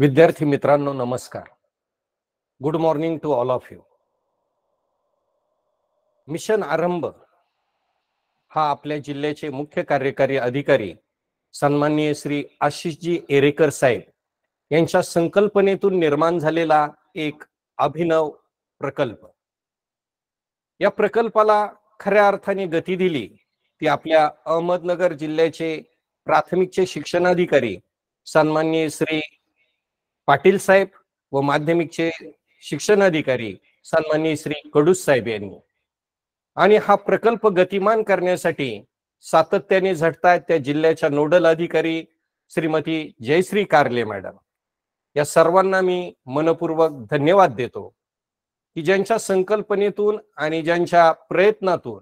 विद्यार्थी मित्रांनो नमस्कार good morning to all of you mission Aarambh हा आपल्या जिल्ह्याचे मुख्य कार्यकारी अधिकारी सन्माननीय श्री आशिषजी एरेकर साहेब यांच्या संकल्पनेतून निर्माण झालेला एक अभिनव प्रकल्प या प्रकल्पाला खऱ्या अर्थाने गती दिली ती आपल्या अहमदनगर जिल्ह्याचे प्राथमिकचे शिक्षणाधिकारी सन्मान्य श्री पाटील साहेब व माध्यमिकचे शिक्षणाधिकारी सन्मान्य श्री कडूस साहेब यांनी आणि हा प्रकल्प गतिमान करण्यासाठी सातत्याने झटतायत त्या जिल्ह्याच्या नोडल अधिकारी श्रीमती जयश्री कारले मॅडम या सर्वांना मी मनपूर्वक धन्यवाद देतो की ज्यांच्या संकल्पनेतून आणि ज्यांच्या प्रयत्नातून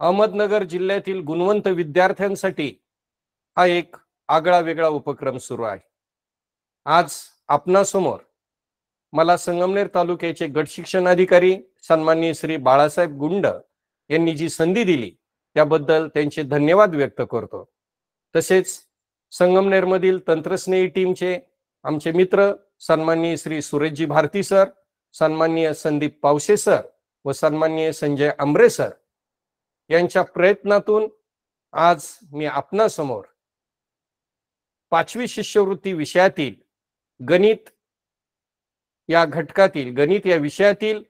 अहमदनगर जिल्ह्यातील गुणवंत विद्यार्थ्यांसाठी हा एक आगळा वेगळा उपक्रम सुरू आहे आज आपणासमोर मला संगमनेर तालुक्याचे गट शिक्षण अधिकारी सन्माननीय श्री बाळासाहेब गुंड यांनी जी संधी दिली त्याबद्दल त्यांचे धन्यवाद व्यक्त करतो तसेच संगमनेरमधील तंत्रस्नेही टीमचे आमचे मित्र सन्माननीय श्री सुरेशजी भारती सर सन्माननीय संदीप पावसे सर व सन्माननीय संजय आंबरे सर यांच्या प्रयत्नातून आज मी आपणासमोर पाचवी शिष्यवृत्ती विषयातील गणित या घटकातील गणित या विषयातील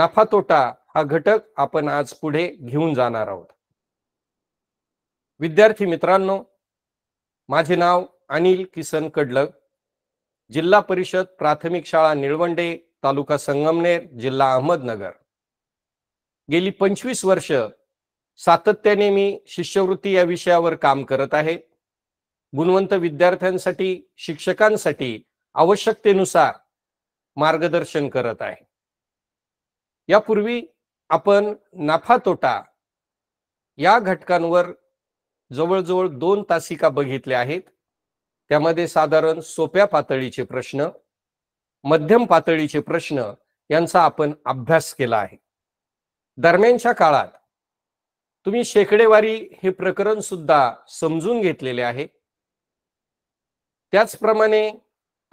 नफा तोटा हा घटक आपण आज पुढे घेऊन जाणार आहोत विद्यार्थी मित्रांनो माझे नाव अनिल किसन कडलग जिल्हा परिषद प्राथमिक शाळा निळवंडे तालुका संगमनेर जिल्हा अहमदनगर गेली पंचवीस वर्ष सातत्याने मी शिष्यवृत्ती या विषयावर काम करत आहे गुणवंत विद्यार्थ्यांसाठी शिक्षकांसाठी आवश्यकतेनुसार मार्गदर्शन करत आहे यापूर्वी आपण नफा तोटा या घटकांवर जवळजवळ दोन तासिका बघितल्या आहेत त्यामध्ये साधारण सोप्या पातळीचे प्रश्न मध्यम पातळीचे प्रश्न यांचा आपण अभ्यास केला आहे दरम्यानच्या काळात तुम्ही शेकडेवारी हे प्रकरण सुद्धा समजून घेतलेले आहे त्याचप्रमाणे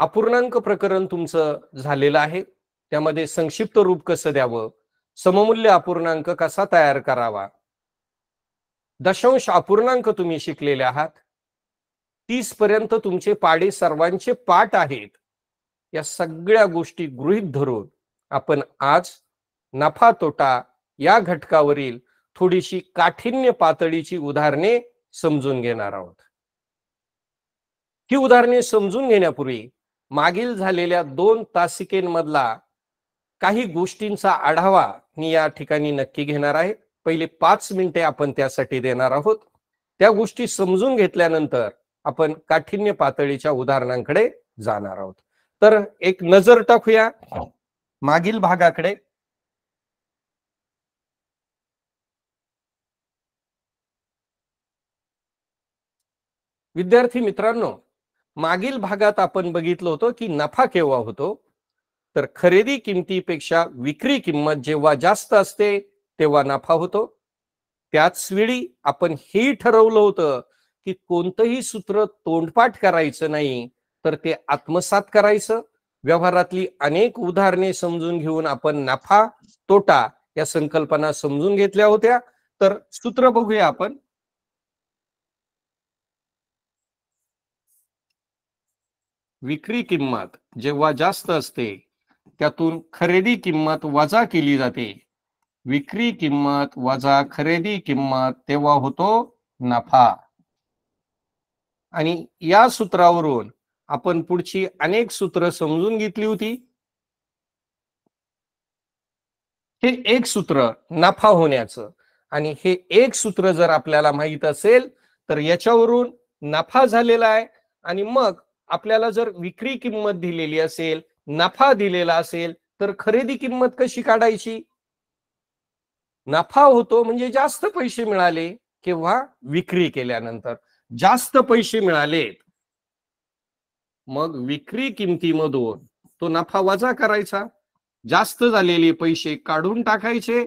अपूर्णांक प्रकरण तुमचं झालेलं आहे त्यामध्ये संक्षिप्त रूप कसं द्यावं सममूल्य अपूर्णांक कसा तयार करावा दशांश अपूर्णांक तुम्ही शिकलेले आहात तीस पर्यंत तुमचे पाडे सर्वांचे पाठ आहेत या सगळ्या गोष्टी गृहित धरून आपण आज नफा तोटा या घटकावरील थोडीशी काठिण्य पातळीची उदाहरणे समजून घेणार आहोत ही उदाहरणे समजून घेण्यापूर्वी मागील झालेल्या दोन तासिकेंमधला काही गोष्टींचा आढावा मी या ठिकाणी नक्की घेणार आहे पहिले पाच मिनिटे आपण त्यासाठी देणार आहोत त्या गोष्टी समजून घेतल्यानंतर आपण काठिण्य पातळीच्या उदाहरणांकडे जाणार आहोत तर एक नजर टाकूया मागील भागाकडे विद्यार्थी मित्रांनो मागील भागात आपण बघितलं होतं की नफा केव्हा होतो तर खरेदी किमतीपेक्षा विक्री किंमत जेव्हा जास्त असते तेव्हा नफा होतो त्याच वेळी आपण हे ठरवलं होतं की कोणतंही सूत्र तोंडपाठ करायचं नाही तर ते आत्मसात करायचं व्यवहारातली अनेक उदाहरणे समजून घेऊन आपण नफा तोटा या संकल्पना समजून घेतल्या होत्या तर सूत्र बघूया आपण विक्री किंमत जेव्हा जास्त असते त्यातून खरेदी किंमत वजा केली जाते विक्री किंमत वजा खरेदी किंमत तेव्हा होतो नफा आणि या सूत्रावरून आपण पुढची अनेक सूत्र समजून घेतली होती हे एक सूत्र नफा होण्याचं आणि हे एक सूत्र जर आपल्याला माहित असेल तर याच्यावरून नफा झालेला आहे आणि मग आपल्याला जर विक्री किंमत दिलेली असेल नफा दिलेला असेल तर खरेदी किंमत कशी काढायची नफा होतो म्हणजे जास्त पैसे मिळाले किंवा विक्री केल्यानंतर जास्त पैसे मिळालेत मग विक्री मधून तो नफा वजा करायचा जास्त झालेले पैसे काढून टाकायचे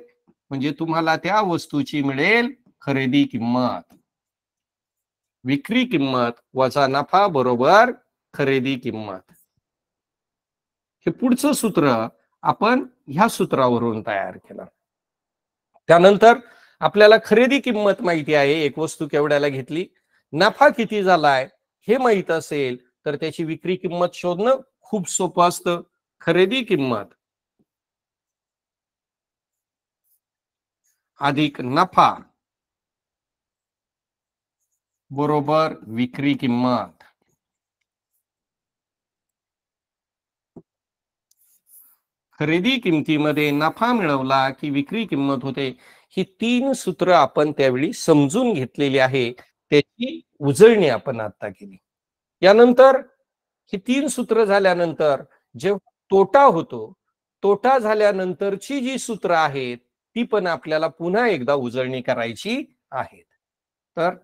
म्हणजे तुम्हाला त्या वस्तूची मिळेल खरेदी किंमत विक्री किंमत वजा नफा बरोबर खरेदी किंमत हे पुढचं सूत्र आपण ह्या सूत्रावरून तयार केलं त्यानंतर आपल्याला खरेदी किंमत माहिती आहे एक वस्तू केवढ्याला घेतली नफा किती झालाय हे माहित असेल तर त्याची विक्री किंमत शोधणं खूप सोपं असतं खरेदी किंमत अधिक नफा बरोबर विक्री किंमत खरेदी किमतीमध्ये नफा मिळवला की विक्री किंमत होते ही तीन सूत्र आपण त्यावेळी समजून घेतलेली आहे त्याची उजळणी आपण आता केली यानंतर ही तीन सूत्र झाल्यानंतर जे तोटा होतो तोटा झाल्यानंतरची जी सूत्र आहेत ती पण आपल्याला पुन्हा एकदा उजळणी करायची आहेत तर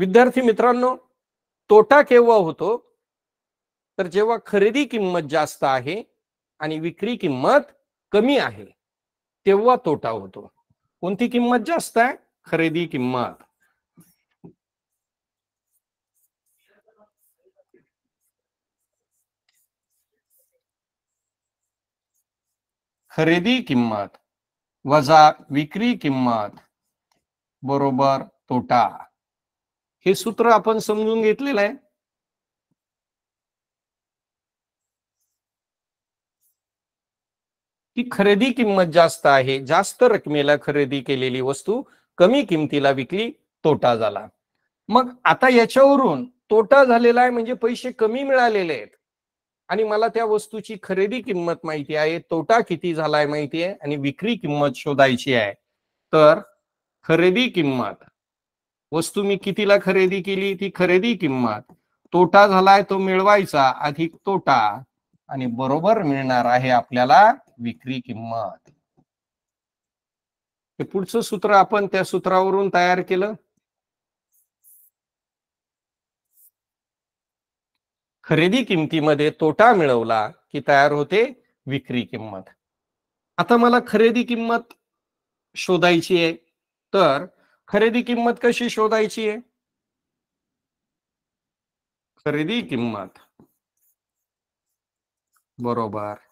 विद्यार्थी मित्रांनो तोटा केव्हा होतो तर जेव्हा खरेदी किंमत जास्त आहे आणि विक्री किंमत कमी आहे तेव्हा तोटा होतो कोणती किंमत जास्त आहे खरेदी किंमत खरेदी किंमत वजा विक्री किंमत बरोबर तोटा हे सूत्र आपण समजून घेतलेलं आहे की खरेदी किंमत जास्त आहे जास्त रकमेला खरेदी केलेली वस्तू कमी किमतीला विकली तोटा झाला मग आता याच्यावरून तोटा झालेला आहे म्हणजे पैसे कमी मिळालेले आहेत आणि मला त्या वस्तूची खरेदी किंमत माहिती आहे तोटा किती झालाय माहिती आहे आणि विक्री किंमत शोधायची आहे तर खरेदी किंमत वस्तू मी कितीला खरेदी केली ती खरेदी किंमत तोटा झालाय तो मिळवायचा अधिक तोटा आणि बरोबर मिळणार आहे आपल्याला विक्री किंमत हे पुढचं सूत्र आपण त्या सूत्रावरून तयार केलं खरेदी किमतीमध्ये तोटा मिळवला की तयार होते विक्री किंमत आता मला खरेदी किंमत शोधायची आहे तर खरेदी किंमत कशी शोधायची आहे खरेदी किंमत बरोबर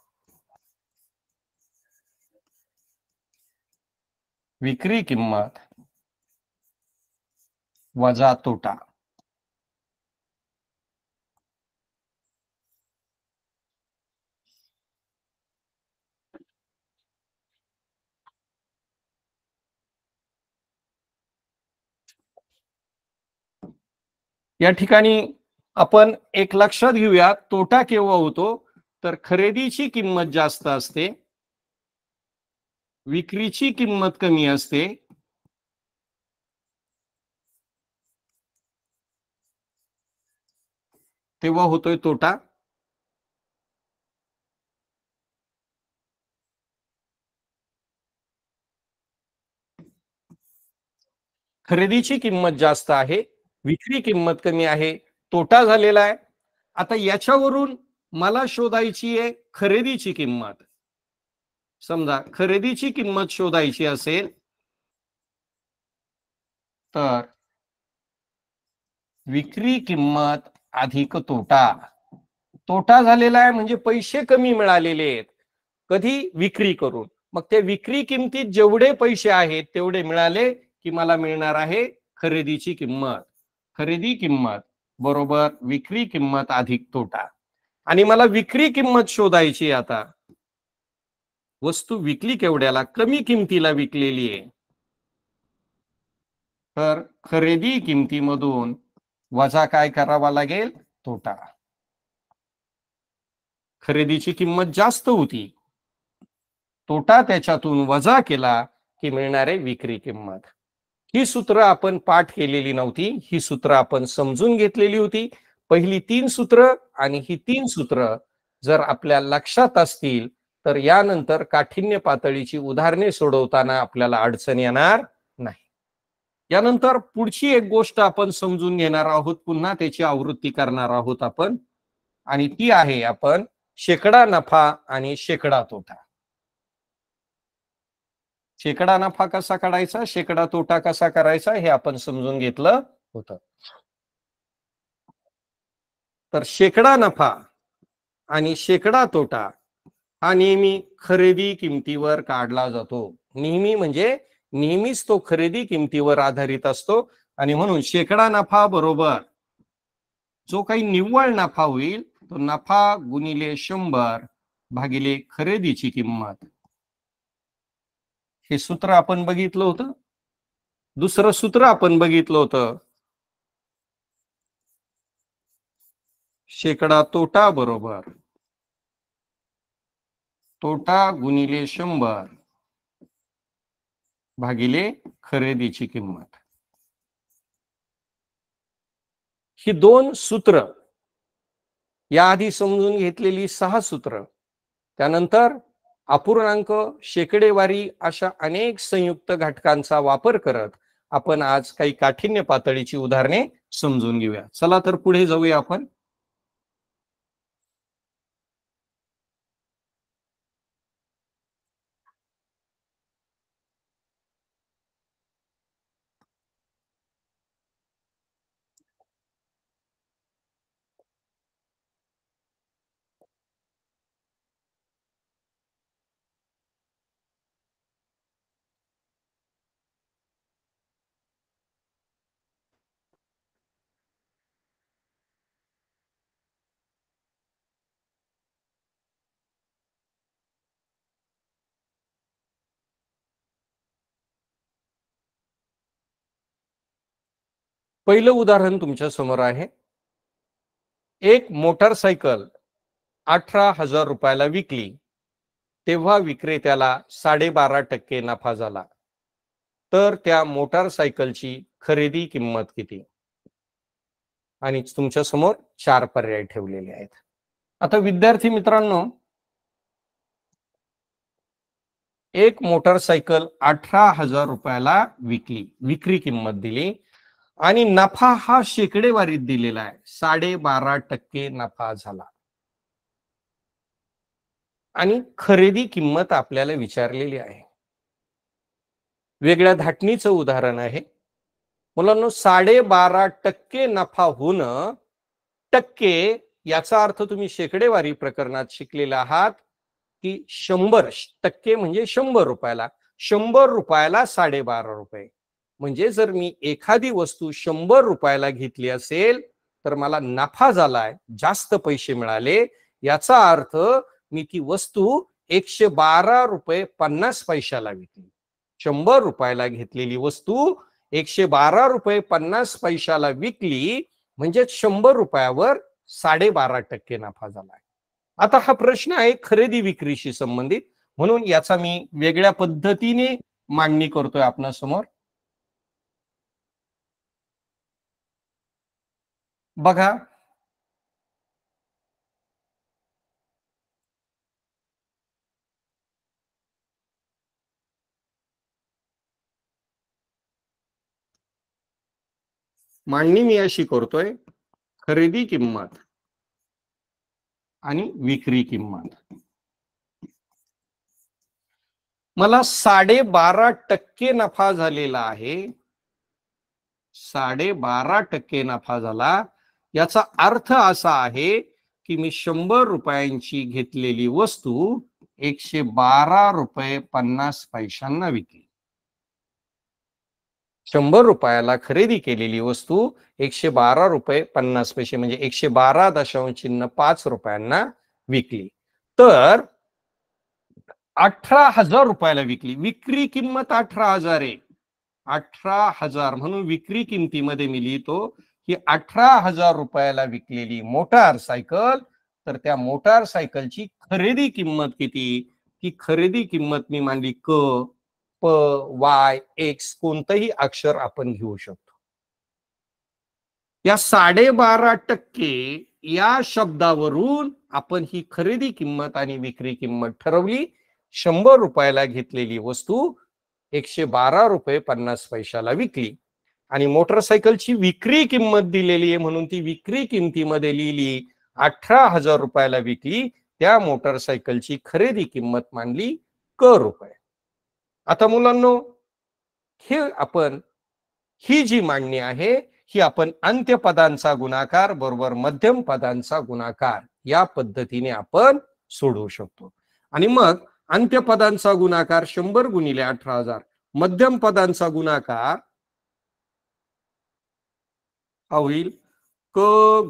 विक्री किंमत वजा तोटा या ठिकाणी आपण एक लक्षात घेऊया तोटा केव्हा होतो तर खरेदीची किंमत जास्त असते विक्रीची किंमत कमी असते तेव्हा होतोय तोटा खरेदीची किंमत जास्त आहे विक्री किंमत कमी आहे तोटा झालेला आहे आता याच्यावरून मला शोधायची आहे खरेदीची किंमत समजा खरेदीची किंमत शोधायची असेल तर विक्री किंमत अधिक तोटा तोटा झालेला आहे म्हणजे पैसे कमी मिळालेले आहेत कधी विक्री करून मग ते विक्री किमतीत जेवढे पैसे आहेत तेवढे मिळाले की मला मिळणार आहे खरेदीची किंमत खरेदी किंमत बरोबर विक्री किंमत अधिक तोटा आणि मला विक्री किंमत शोधायची आता वस्तू विकली केवढ्याला कमी किमतीला विकलेली आहे तर खरेदी किमतीमधून वजा काय करावा लागेल तोटा खरेदीची किंमत जास्त होती तोटा त्याच्यातून वजा केला की मिळणारे विक्री किंमत ही सूत्र आपण पाठ केलेली नव्हती ही सूत्र आपण समजून घेतलेली होती पहिली तीन सूत्र आणि ही तीन सूत्र जर आपल्या लक्षात असतील तर यानंतर काठिण्य पातळीची उदाहरणे सोडवताना आपल्याला अडचण येणार नाही यानंतर पुढची एक गोष्ट आपण समजून घेणार आहोत पुन्हा त्याची आवृत्ती करणार आहोत आपण आणि ती आहे आपण शेकडा नफा आणि शेकडा तोटा शेकडा नफा कसा काढायचा शेकडा तोटा कसा करायचा हे आपण समजून घेतलं होतं तर शेकडा नफा आणि शेकडा तोटा हा नेहमी खरेदी किमतीवर काढला जातो नेहमी म्हणजे नेहमीच तो खरेदी किमतीवर आधारित असतो आणि म्हणून शेकडा नफा बरोबर जो काही निव्वळ नफा होईल तो नफा गुणिले शंभर भागिले खरेदीची किंमत हे सूत्र आपण बघितलं होतं दुसरं सूत्र आपण बघितलं होतं शेकडा तोटा बरोबर तोटा गुणिले शंभर भागिले खरेदीची किंमत ही दोन सूत्र आधी समजून घेतलेली सहा सूत्र त्यानंतर अपूर्णांक शेकडेवारी अशा अनेक संयुक्त घटकांचा वापर करत आपण आज काही काठिण्य पातळीची उदाहरणे समजून घेऊया चला तर पुढे जाऊया आपण पहिलं उदाहरण तुमच्या समोर आहे एक मोटारसायकल अठरा हजार रुपयाला विकली तेव्हा विक्रेत्याला साडेबारा टक्के नफा झाला तर त्या मोटारसायकलची खरेदी किंमत किती आणि तुमच्या समोर चार पर्याय ठेवलेले आहेत आता विद्यार्थी मित्रांनो एक मोटारसायकल अठरा हजार रुपयाला विकली विक्री किंमत दिली आणि नफा हा शेकडेवारीत दिलेला आहे साडेबारा टक्के नफा झाला आणि खरेदी किंमत आपल्याला विचारलेली आहे वेगळ्या धाटणीचं उदाहरण आहे मुलांना बारा टक्के नफा होणं टक्के याचा अर्थ तुम्ही शेकडेवारी प्रकरणात शिकलेला आहात की शंभर टक्के म्हणजे शंभर रुपयाला शंभर रुपयाला साडेबारा रुपये म्हणजे जर मी एखादी वस्तू शंभर रुपयाला घेतली असेल तर मला नफा झालाय जास्त पैसे मिळाले याचा अर्थ मी ती वस्तू एकशे बारा रुपये पन्नास पैशाला विकली शंभर रुपयाला घेतलेली वस्तू एकशे बारा रुपये पन्नास पैशाला विकली म्हणजे शंभर रुपयावर साडेबारा टक्के नफा झालाय आता हा प्रश्न आहे खरेदी विक्रीशी संबंधित म्हणून याचा मी वेगळ्या पद्धतीने मागणी करतोय आपणासमोर बघा मांडणी मी अशी करतोय खरेदी किंमत आणि विक्री किंमत मला साडेबारा टक्के नफा झालेला आहे साडेबारा टक्के नफा झाला याचा अर्थ असा आहे की मी शंभर रुपयांची घेतलेली वस्तू एकशे बारा रुपये पन्नास पैशांना विकली शंभर रुपयाला खरेदी केलेली वस्तू एकशे बारा रुपये पन्नास पैसे म्हणजे एकशे बारा दशांश चिन्ह पाच रुपयांना विकली तर अठरा हजार रुपयाला विकली विक्री किंमत अठरा हजार आहे अठरा हजार म्हणून विक्री किमतीमध्ये मी लिहितो ही अठरा हजार रुपयाला विकलेली मोटार सायकल तर त्या मोटार सायकलची खरेदी किंमत किती की खरेदी किंमत मी मानली क प वाय एक्स कोणतंही अक्षर आपण घेऊ शकतो या साडेबारा टक्के या शब्दावरून आपण ही खरेदी किंमत आणि विक्री किंमत ठरवली शंभर रुपयाला घेतलेली वस्तू एकशे बारा रुपये पन्नास पैशाला विकली आणि मोटरसायकलची विक्री किंमत दिलेली आहे म्हणून ती विक्री किमतीमध्ये लिहिली अठरा हजार रुपयाला विकली त्या मोटरसायकलची खरेदी किंमत मानली क रुपये आता मुलांनो हे आपण ही जी मांडणी आहे ही आपण अंत्यपदांचा गुणाकार बरोबर मध्यम पदांचा गुणाकार या पद्धतीने आपण सोडवू शकतो आणि मग अंत्यपदांचा गुणाकार शंभर गुणिले अठरा हजार मध्यम पदांचा गुणाकार हा होईल क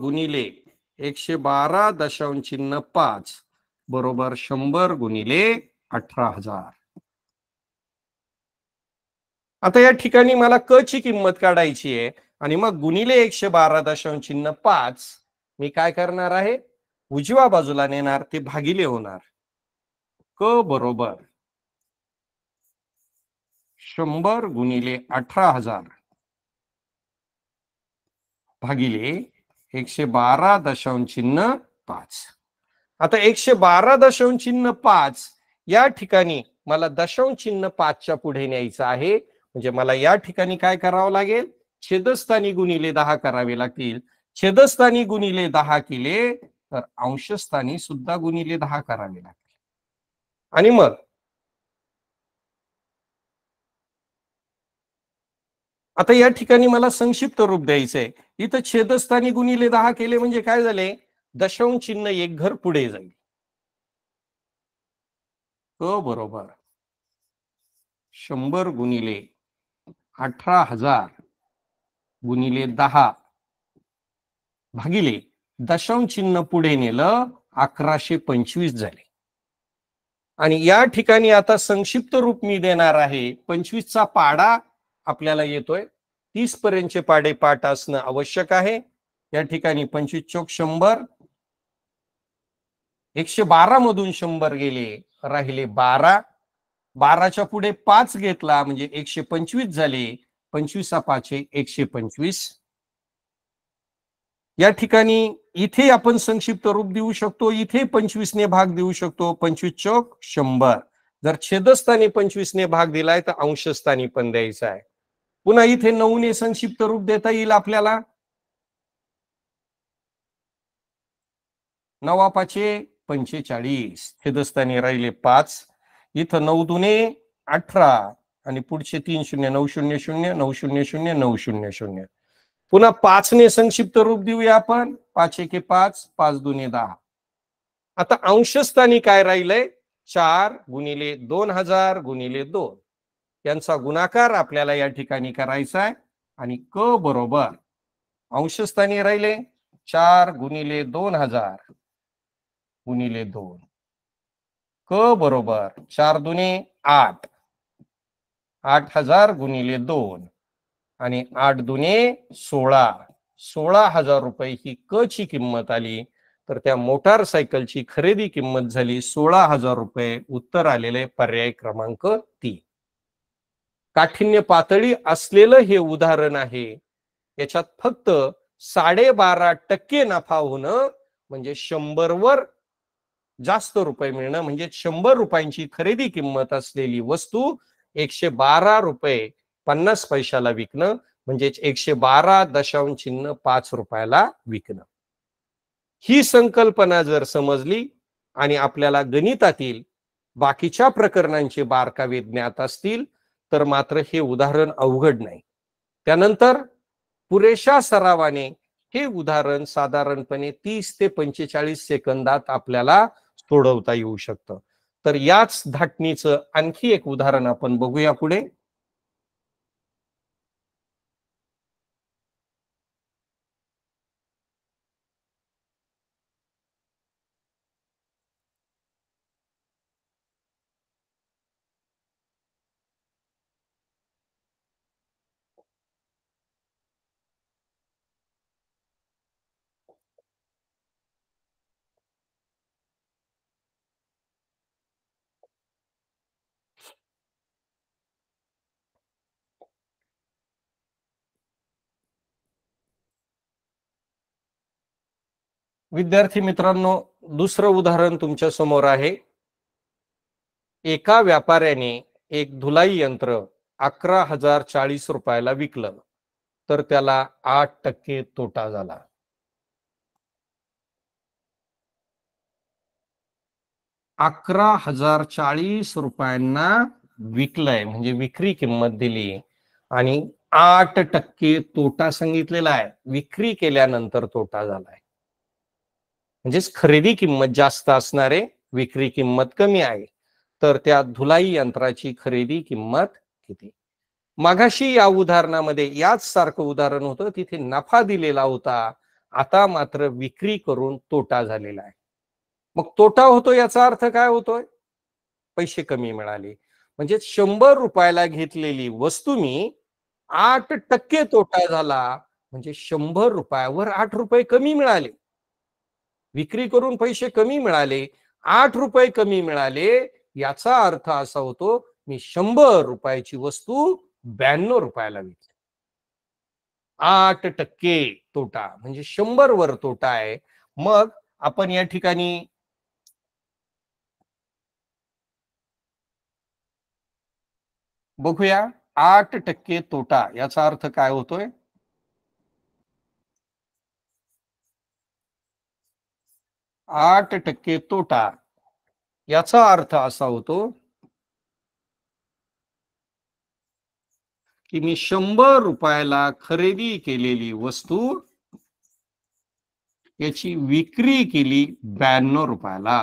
गुणिले एकशे बारा दशांश चिन्ह पाच बरोबर शंभर गुणिले अठरा हजार आता या ठिकाणी मला क ची किंमत काढायची आहे आणि मग गुणिले एकशे बारा दशांश चिन्ह पाच मी काय करणार आहे उजव्या बाजूला नेणार ते भागिले होणार क बरोबर शंभर गुणिले अठरा हजार भागिले एकशे बारा दशांश चिन्ह पाच आता एकशे बारा दशांश चिन्ह पाच या ठिकाणी मला दशांश चिन्ह पाचच्या पुढे न्यायचं आहे म्हणजे मला या ठिकाणी काय करावं लागेल छेदस्थानी गुणिले दहा करावे लागतील छेदस्थानी गुणिले दहा केले तर अंशस्थानी सुद्धा गुणिले दहा करावे लागतील आणि मग आता या ठिकाणी मला संक्षिप्त रूप द्यायचंय इथं छेदस्थानी गुणिले दहा केले म्हणजे काय झाले दशांश चिन्ह एक घर पुढे जाईल क बरोबर शंभर गुणिले अठरा हजार गुणिले दहा भागिले दशांश चिन्ह पुढे नेलं अकराशे पंचवीस झाले आणि या ठिकाणी आता संक्षिप्त रूप मी देणार आहे पंचवीसचा पाडा आपल्याला येतोय तीस पर्यंतचे पाडे पाठ असणं आवश्यक आहे या ठिकाणी पंचवीस चौक शंभर एकशे बारा मधून शंभर गेले राहिले बारा बाराच्या पुढे पाच घेतला म्हणजे एकशे पंचवीस झाले पंचवीसा पाचे एकशे पंचवीस या ठिकाणी इथे आपण संक्षिप्त रूप देऊ शकतो इथे पंचवीसने भाग देऊ शकतो पंचवीस चौक शंभर जर छेदस्थानी पंचवीसने भाग दिलाय तर अंशस्थानी पण द्यायचा आहे पुन्हा इथे नऊने संक्षिप्त रूप देता येईल आपल्याला नवा पाचशे पंचेचाळीस छेदस्थानी राहिले पाच इथं नऊ दुने अठरा आणि पुढचे तीन शून्य नऊ शून्य शून्य नऊ शून्य शून्य नऊ शून्य शून्य पुन्हा पाचने संक्षिप्त रूप देऊया आपण पाच एक पाच पाच दुने दहा आता अंशस्थानी काय राहिलंय चार गुणिले दोन हजार गुणिले दोन त्यांचा गुणाकार आपल्याला या ठिकाणी करायचा आहे आणि क बरोबर अंशस्थानी राहिले चार गुणिले दोन हजार गुणिले दोन क बरोबर चार दुने आठ आठ हजार गुणिले दोन आणि आठ दुने सोळा सोळा हजार रुपये ही क ची किंमत आली तर त्या मोटार खरेदी किंमत झाली सोळा हजार रुपये उत्तर आलेले पर्याय क्रमांक तीन काठिण्य पातळी असलेलं हे उदाहरण आहे याच्यात फक्त साडेबारा टक्के नफा होणं म्हणजे शंभरवर जास्त रुपये मिळणं म्हणजे शंभर रुपयांची खरेदी किंमत असलेली वस्तू एकशे बारा रुपये पन्नास पैशाला विकणं म्हणजे एकशे बारा दशांश चिन्ह पाच रुपयाला विकणं ही संकल्पना जर समजली आणि आपल्याला गणितातील बाकीच्या प्रकरणांचे बारकावे ज्ञात असतील तर मात्र हे उदाहरण अवघड नाही त्यानंतर पुरेशा सरावाने हे उदाहरण साधारणपणे तीस ते पंचेचाळीस सेकंदात आपल्याला सोडवता येऊ शकतं तर याच धाटणीचं आणखी एक उदाहरण आपण बघूया पुढे विद्यार्थी मित्रांनो दुसरं उदाहरण तुमच्या समोर आहे एका व्यापाऱ्याने एक धुलाई यंत्र अकरा हजार चाळीस रुपयाला विकलं तर त्याला आठ टक्के तोटा झाला अकरा हजार चाळीस रुपयांना विकलंय म्हणजे विक्री किंमत दिली आणि आठ टक्के तोटा सांगितलेला आहे विक्री केल्यानंतर तोटा झालाय म्हणजेच खरेदी किंमत जास्त असणारे विक्री किंमत कमी आहे तर त्या धुलाई यंत्राची खरेदी किंमत किती मागाशी या उदाहरणामध्ये याच सारखं उदाहरण होतं तिथे नफा दिलेला होता आता मात्र विक्री करून तोटा झालेला आहे मग तोटा होतो याचा अर्थ काय होतोय पैसे कमी मिळाले म्हणजे शंभर रुपयाला घेतलेली वस्तू मी आठ टक्के तोटा झाला म्हणजे शंभर रुपयावर आठ रुपये कमी मिळाले विक्री करून पैसे कमी मिळाले आठ रुपये कमी मिळाले याचा अर्थ असा होतो मी शंभर रुपयाची वस्तू ब्याण्णव रुपयाला विकली आठ टक्के तोटा म्हणजे शंभर वर तोटा आहे मग आपण या ठिकाणी बघूया आठ टक्के तोटा याचा अर्थ काय होतोय आठ टक्के तोटा याचा अर्थ असा होतो की मी शंभर रुपयाला खरेदी केलेली वस्तू याची विक्री केली ब्याण्णव रुपयाला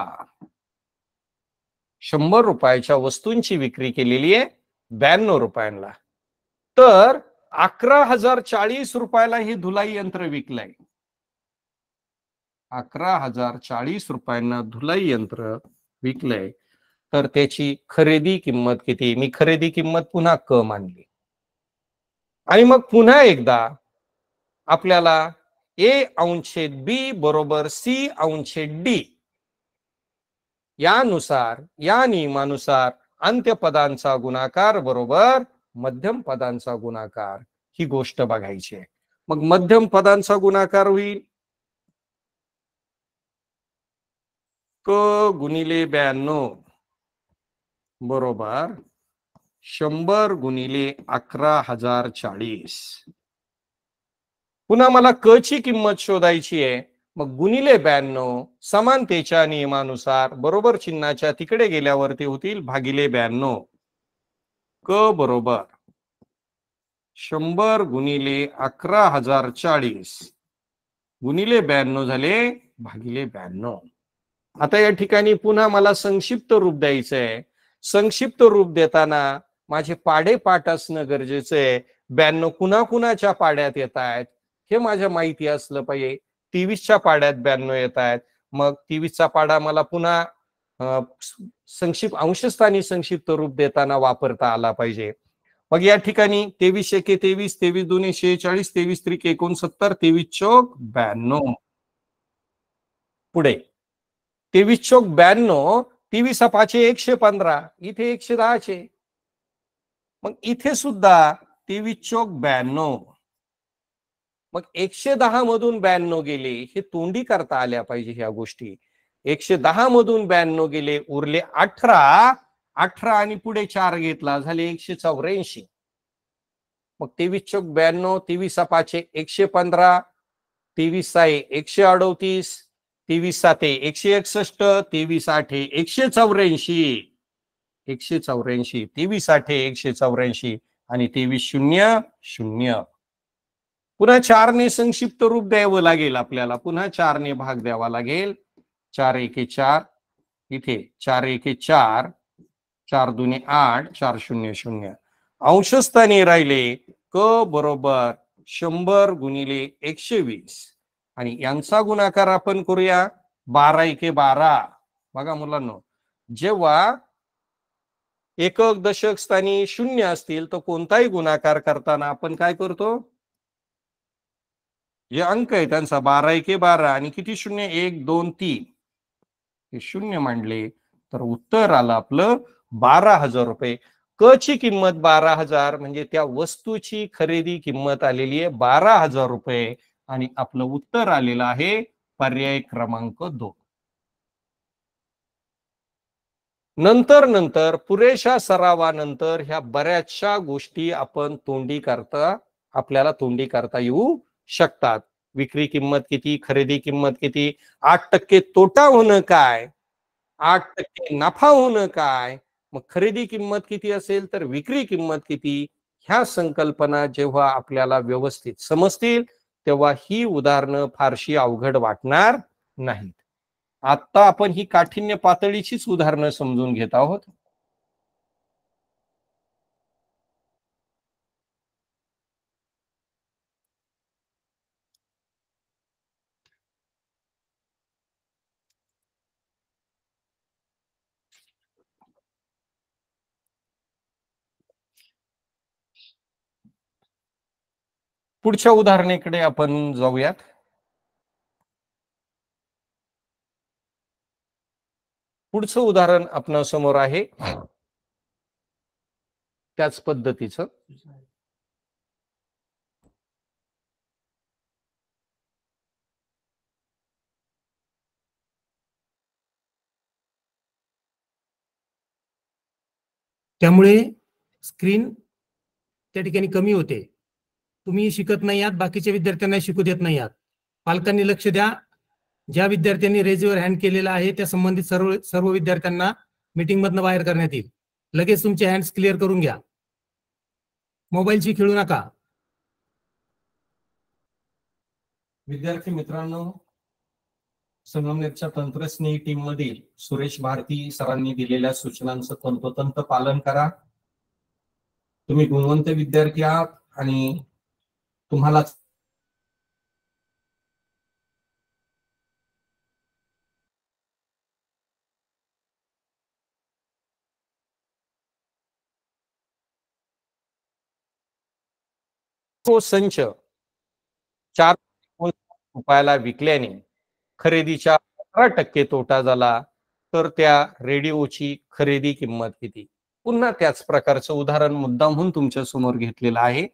शंभर रुपयाच्या वस्तूंची विक्री केलेली आहे ब्याण्णव रुपयांना तर अकरा हजार चाळीस रुपयाला हे धुलाई यंत्र विकलंय अकरा हजार चाळीस रुपयांना धुलाई यंत्र विकलंय तर त्याची खरेदी किंमत किती मी खरेदी किंमत पुन्हा क मानली आणि मग पुन्हा एकदा आपल्याला ए अंशेद बी बरोबर सी अंशेद डी यानुसार या नियमानुसार अंत्यपदांचा गुणाकार बरोबर मध्यम पदांचा गुणाकार ही गोष्ट बघायची आहे मग मध्यम पदांचा गुणाकार होईल एक गुणिले ब्याण्णव बरोबर शंभर गुणिले अकरा हजार चाळीस पुन्हा मला क ची किंमत शोधायची आहे मग गुणिले ब्याण्णव समानतेच्या नियमानुसार बरोबर चिन्हाच्या तिकडे गेल्यावर ते होतील भागिले ब्याण्णव क बरोबर शंभर गुणिले अकरा हजार चाळीस गुणिले ब्याण्णव झाले भागिले ब्याण्णव आता या ठिकाणी पुन्हा मला संक्षिप्त रूप द्यायचंय आहे संक्षिप्त रूप देताना माझे पाडे पाठ असणं गरजेचं आहे ब्याण्णव कुणाच्या पाड्यात येत आहेत हे माझ्या माहिती असलं पाहिजे तेवीसच्या पाड्यात ब्याण्णव येत आहेत मग तेवीसचा पाडा मला पुन्हा संक्षिप्त अंशस्थानी संक्षिप्त रूप देताना वापरता आला पाहिजे मग या ठिकाणी तेवीस एके तेवीस तेवीस दोन शेहेचाळीस तेवीस त्रिक एकोणसत्तर तेवीस चौक ब्याण्णव पुढे तेवीस चौक ब्याण्णव तेवीस पाचशे एकशे पंधरा इथे एकशे दहाचे मग इथे सुद्धा तेवीस चौक ब्याण्णव मग एकशे दहा मधून ब्याण्णव गेले हे तोंडी करता आल्या पाहिजे ह्या गोष्टी एकशे दहा मधून ब्याण्णव गेले उरले अठरा अठरा आणि पुढे चार घेतला झाले एकशे चौऱ्याऐंशी मग तेवीस चौक ब्याण्णव तेवीस पाचशे एकशे पंधरा तेवीस साहे एकशे अडोतीस तेवीस साते एकशे एकसष्ट तेवीस आठे एकशे चौऱ्याऐंशी एकशे चौऱ्याऐंशी तेवीस आठे एकशे चौऱ्याऐंशी आणि तेवीस शून्य शून्य पुन्हा चारने संक्षिप्त रूप द्यावं लागेल आपल्याला पुन्हा चारने भाग द्यावा लागेल चार एके चार इथे चार एके चार चार दुने आठ चार शून्य शून्य अंशस्थानी राहिले क बरोबर शंभर गुणिले एकशे वीस आणि यांचा गुणाकार आपण करूया बारा एके बारा बघा मुलांना जेव्हा एकक दशक स्थानी शून्य असतील तर कोणताही गुणाकार करताना आपण काय करतो जे अंक आहे त्यांचा बारा एके बारा आणि किती शून्य एक दोन तीन हे शून्य मांडले तर उत्तर आलं आपलं बारा हजार रुपये क ची किंमत बारा हजार म्हणजे त्या वस्तूची खरेदी किंमत आलेली आहे बारा हजार रुपये आणि आपलं उत्तर आलेलं आहे पर्याय क्रमांक दोन नंतर नंतर पुरेशा सरावानंतर ह्या बऱ्याचशा गोष्टी आपण तोंडी करता आपल्याला तोंडी करता येऊ शकतात विक्री किंमत किती खरेदी किंमत किती आठ टक्के तोटा होणं काय आठ टक्के नफा होणं काय मग खरेदी किंमत किती असेल तर विक्री किंमत किती ह्या संकल्पना जेव्हा आपल्याला व्यवस्थित समजतील तेव्हा ही उदाहरणं फारशी अवघड वाटणार नाहीत आत्ता आपण ही काठिण्य पातळीचीच उदाहरणं समजून घेत आहोत पुढच्या उदाहरणेकडे आपण जाऊयात पुढचं उदाहरण आपल्या समोर आहे त्याच पद्धतीचं त्यामुळे स्क्रीन त्या ठिकाणी कमी होते तुम्ही शिकत नाही आहात बाकीच्या विद्यार्थ्यांना शिकू देत नाही आहात पालकांनी लक्ष द्या ज्या विद्यार्थ्यांनी रेजवर हँड केलेला आहे त्या संबंधित सर्व सर्व विद्यार्थ्यांना मधनं बाहेर करण्यात येईल लगेच तुमचे हँड्स क्लिअर करून घ्या मोबाईलशी खेळू नका विद्यार्थी मित्रांनो संगमनेरच्या तंत्रस्नेही टीम मधील सुरेश भारती सरांनी दिलेल्या सूचनांचं तंतोतंत पालन करा तुम्ही गुणवंत विद्यार्थी आहात आणि तुम्हाला संच चार रुपयाला विकल्याने खरेदीच्या अठरा टक्के तोटा झाला तर त्या रेडिओची खरेदी किंमत किती पुन्हा त्याच प्रकारचं उदाहरण मुद्दामहून तुमच्या समोर घेतलेलं आहे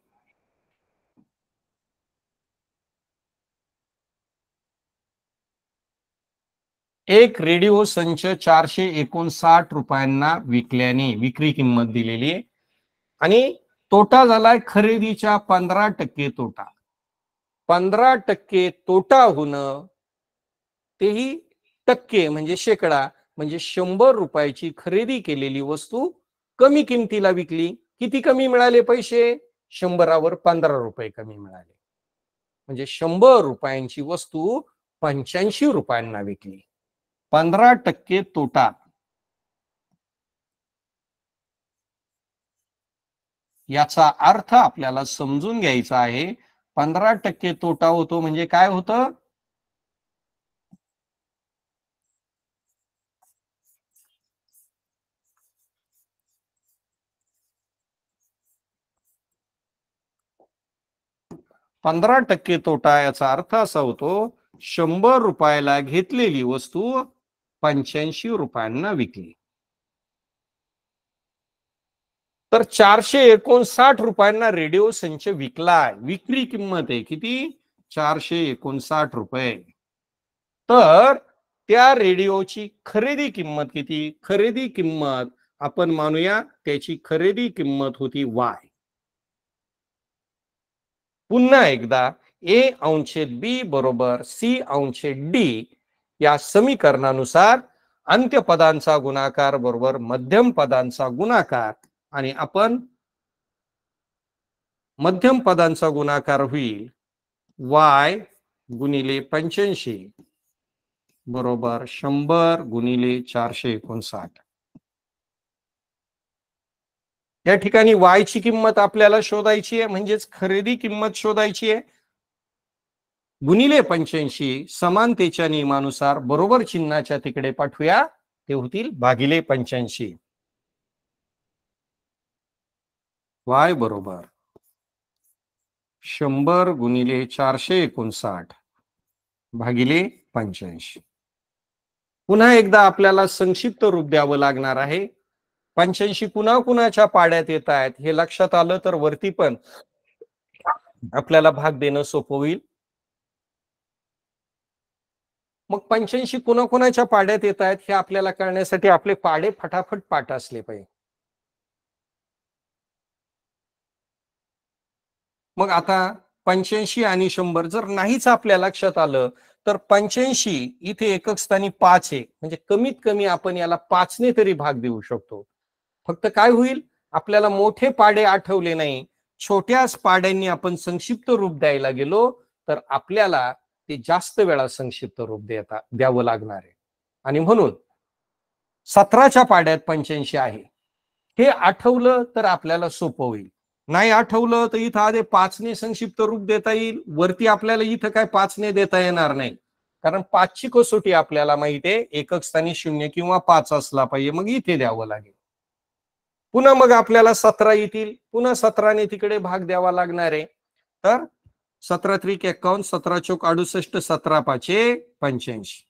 एक रेडिओ संच चारशे एकोणसाठ रुपयांना विकल्याने विक्री किंमत दिलेली आणि तोटा झालाय खरेदीच्या पंधरा टक्के तोटा पंधरा टक्के तोटा होणं तेही टक्के म्हणजे शेकडा म्हणजे शंभर रुपयाची खरेदी केलेली वस्तू कमी किमतीला विकली किती कमी मिळाले पैसे शंभरावर पंधरा रुपये कमी मिळाले म्हणजे शंभर रुपयांची वस्तू पंच्याऐंशी रुपयांना विकली पंधरा टक्के तोटा याचा अर्थ आपल्याला समजून घ्यायचा आहे पंधरा टक्के तोटा होतो म्हणजे काय होतं पंधरा टक्के तोटा याचा अर्थ असा होतो शंभर रुपयाला घेतलेली वस्तू पंच्याऐंशी रुपयांना विकली तर चारशे एकोणसाठ रुपयांना रेडिओ संच विकलाय विक्री किंमत आहे किती चारशे एकोणसाठ रुपये तर त्या रेडिओची खरेदी किंमत किती खरेदी किंमत आपण मानूया त्याची खरेदी किंमत होती वाय पुन्हा एकदा ए अंशे बी बरोबर सी अंशे डी या समीकरणानुसार अंत्यपदांचा गुणाकार बरोबर मध्यम पदांचा गुणाकार आणि आपण मध्यम पदांचा गुणाकार होईल वाय गुणिले पंच्याऐंशी बरोबर शंभर गुणिले चारशे एकोणसाठ या ठिकाणी वायची किंमत आपल्याला शोधायची आहे म्हणजेच खरेदी किंमत शोधायची आहे गुणिले पंच्याऐंशी समानतेच्या नियमानुसार बरोबर चिन्हाच्या तिकडे पाठवूया ते होतील भागिले पंच्याऐंशी वाय बरोबर शंभर गुणिले चारशे एकोणसाठ भागिले पंच्याऐंशी पुन्हा एकदा आपल्याला संक्षिप्त रूप द्यावं लागणार आहे पंच्याऐंशी पुन्हा कुणाच्या पाड्यात येत आहेत हे लक्षात आलं तर वरती पण आपल्याला भाग देणं सोपं होईल मग पंच्याऐंशी कोणाकोणाच्या पाड्यात येत आहेत हे आपल्याला कळण्यासाठी आपले पाडे फटाफट पाठ असले पाहिजे मग आता पंच्याऐंशी आणि शंभर जर नाहीच आपल्या लक्षात आलं तर पंच्याऐंशी इथे एकक स्थानी पाच आहे म्हणजे कमीत कमी आपण याला पाचने तरी भाग देऊ शकतो फक्त काय होईल आपल्याला मोठे पाडे आठवले नाही छोट्याच पाड्यांनी आपण संक्षिप्त रूप द्यायला गेलो तर आपल्याला ते जास्त वेळा संक्षिप्त रूप देता द्यावं लागणार आहे आणि म्हणून सतराच्या पाड्यात पंच्याऐंशी आहे हे आठवलं तर आपल्याला सोपं होईल नाही आठवलं तर इथं आधी पाचने संक्षिप्त रूप देता येईल वरती आपल्याला इथं काय पाचने देता येणार नाही कारण पाचची कसोटी आपल्याला माहिती आहे एकक स्थानी शून्य किंवा पाच असला पाहिजे मग इथे द्यावं लागेल पुन्हा मग आपल्याला सतरा येतील पुन्हा सतराने तिकडे भाग द्यावा लागणार आहे तर सतरा त्रिक एक्कावन सतरा चौक अडुसष्ट सतरा पाचे पंच्याऐंशी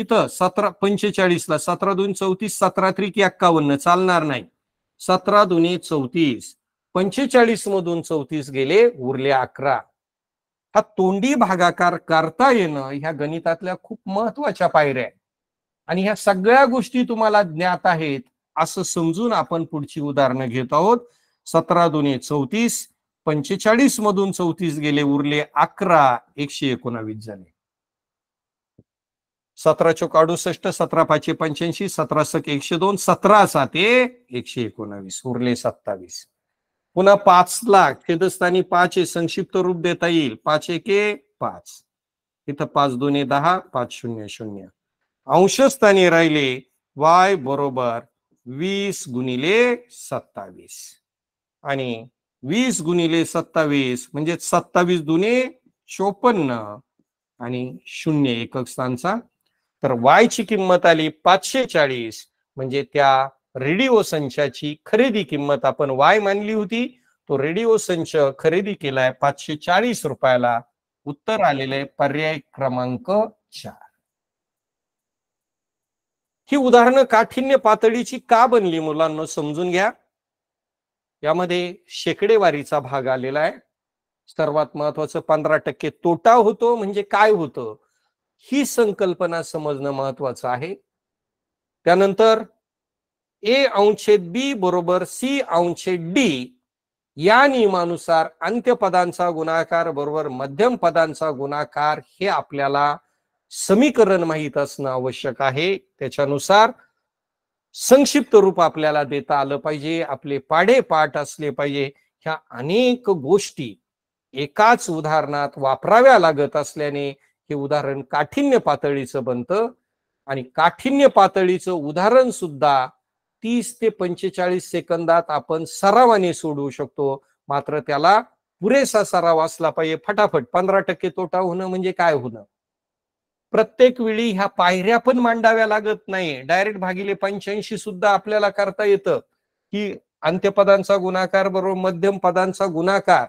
इथं सतरा पंचेचाळीसला सतरा दोन चौतीस सतरा त्रिक एक्कावन्न चालणार नाही सतरा दोन्ही चौतीस पंचेचाळीस मधून चौतीस गेले उरले अकरा हा तोंडी भागाकार करता येणं ह्या गणितातल्या खूप महत्वाच्या पायऱ्या आणि ह्या सगळ्या गोष्टी तुम्हाला ज्ञात आहेत असं समजून आपण पुढची उदाहरणं घेत आहोत सतरा दोन्ही चौतीस पंचेचाळीस मधून चौतीस गेले उरले अकरा एकशे एकोणावीस झाले सतरा चौक अडुसष्ट सतरा पाचशे पंच्याऐंशी सतरा सक एकशे दोन सतरा सात एकशे एकोणावीस उरले सत्तावीस पुन्हा पाच लाख छेदस्थानी पाच हे संक्षिप्त रूप देता येईल पाच एक पाच इथं पाच दोन दहा पाच शून्य शून्य अंशस्थानी राहिले वाय बरोबर वीस गुणिले सत्तावीस आणि वीस गुणिले सत्तावीस म्हणजे सत्तावीस दुने चोपन्न आणि शून्य एकक स्थानचा तर वाय ची किंमत आली पाचशे चाळीस म्हणजे त्या रेडिओ संचाची खरेदी किंमत आपण वाय मानली होती तो रेडिओ संच खरेदी केलाय पाचशे चाळीस रुपयाला उत्तर आलेले पर्याय क्रमांक चार ही उदाहरणं काठिण्य पातळीची का बनली मुलांना समजून घ्या यामध्ये शेकडेवारीचा भाग आलेला आहे सर्वात महत्वाचं पंधरा टक्के तोटा होतो म्हणजे काय होतं ही संकल्पना समजणं महत्वाचं आहे त्यानंतर ए अंशेद बी बरोबर सी अंशेद डी या नियमानुसार अंत्यपदांचा गुणाकार बरोबर मध्यम पदांचा गुणाकार हे आपल्याला समीकरण माहीत असणं आवश्यक आहे त्याच्यानुसार संक्षिप्त रूप आपल्याला देता आलं पाहिजे आपले पाडे पाठ असले पाहिजे ह्या अनेक गोष्टी एकाच उदाहरणात वापराव्या लागत असल्याने हे उदाहरण काठिण्य पातळीचं बनतं आणि काठिण्य पातळीचं उदाहरण सुद्धा तीस ते पंचेचाळीस सेकंदात आपण सरावाने सोडवू शकतो मात्र त्याला पुरेसा सराव असला पाहिजे फटाफट पंधरा टक्के तोटा होणं म्हणजे काय होणं प्रत्येक वेळी ह्या पायऱ्या पण मांडाव्या लागत नाही डायरेक्ट भागिले पंच्याऐंशी सुद्धा आपल्याला करता येतं की अंत्यपदांचा गुणाकार बरोबर मध्यम पदांचा गुणाकार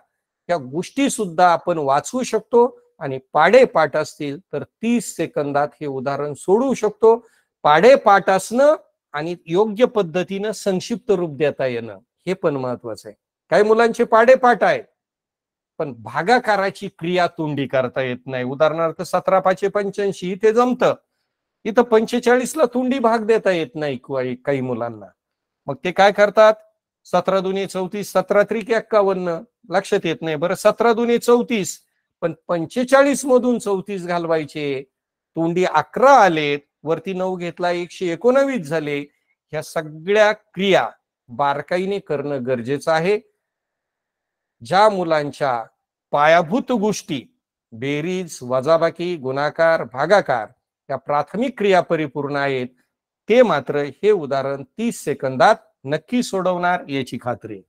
या गोष्टी सुद्धा आपण वाचवू शकतो आणि पाडेपाठ असतील तर तीस सेकंदात हे उदाहरण सोडवू शकतो पाडेपाठ असणं आणि योग्य पद्धतीनं संक्षिप्त रूप देता येणं हे पण महत्वाचं आहे काही मुलांचे पाडेपाठ आहेत पण भागाकाराची क्रिया तोंडी करता येत नाही उदाहरणार्थ सतरा पाचशे पंच्याऐंशी इथे जमतं इथं पंचेचाळीसला तोंडी भाग देता येत नाही किंवा काही मुलांना मग ते काय करतात सतरा दुने चौतीस सतरा त्रिक एक्कावन्न लक्षात येत नाही बरं सतरा दुने चौतीस पण पंचेचाळीस मधून चौतीस घालवायचे तोंडी अकरा आलेत वरती नऊ घेतला एकशे एकोणावीस झाले ह्या सगळ्या क्रिया बारकाईने करणं गरजेचं आहे ज्या मुलांच्या पायाभूत गोष्टी बेरीज वजाबाकी गुणाकार भागाकार या प्राथमिक क्रिया परिपूर्ण आहेत ते मात्र हे उदाहरण तीस सेकंदात नक्की सोडवणार याची खात्री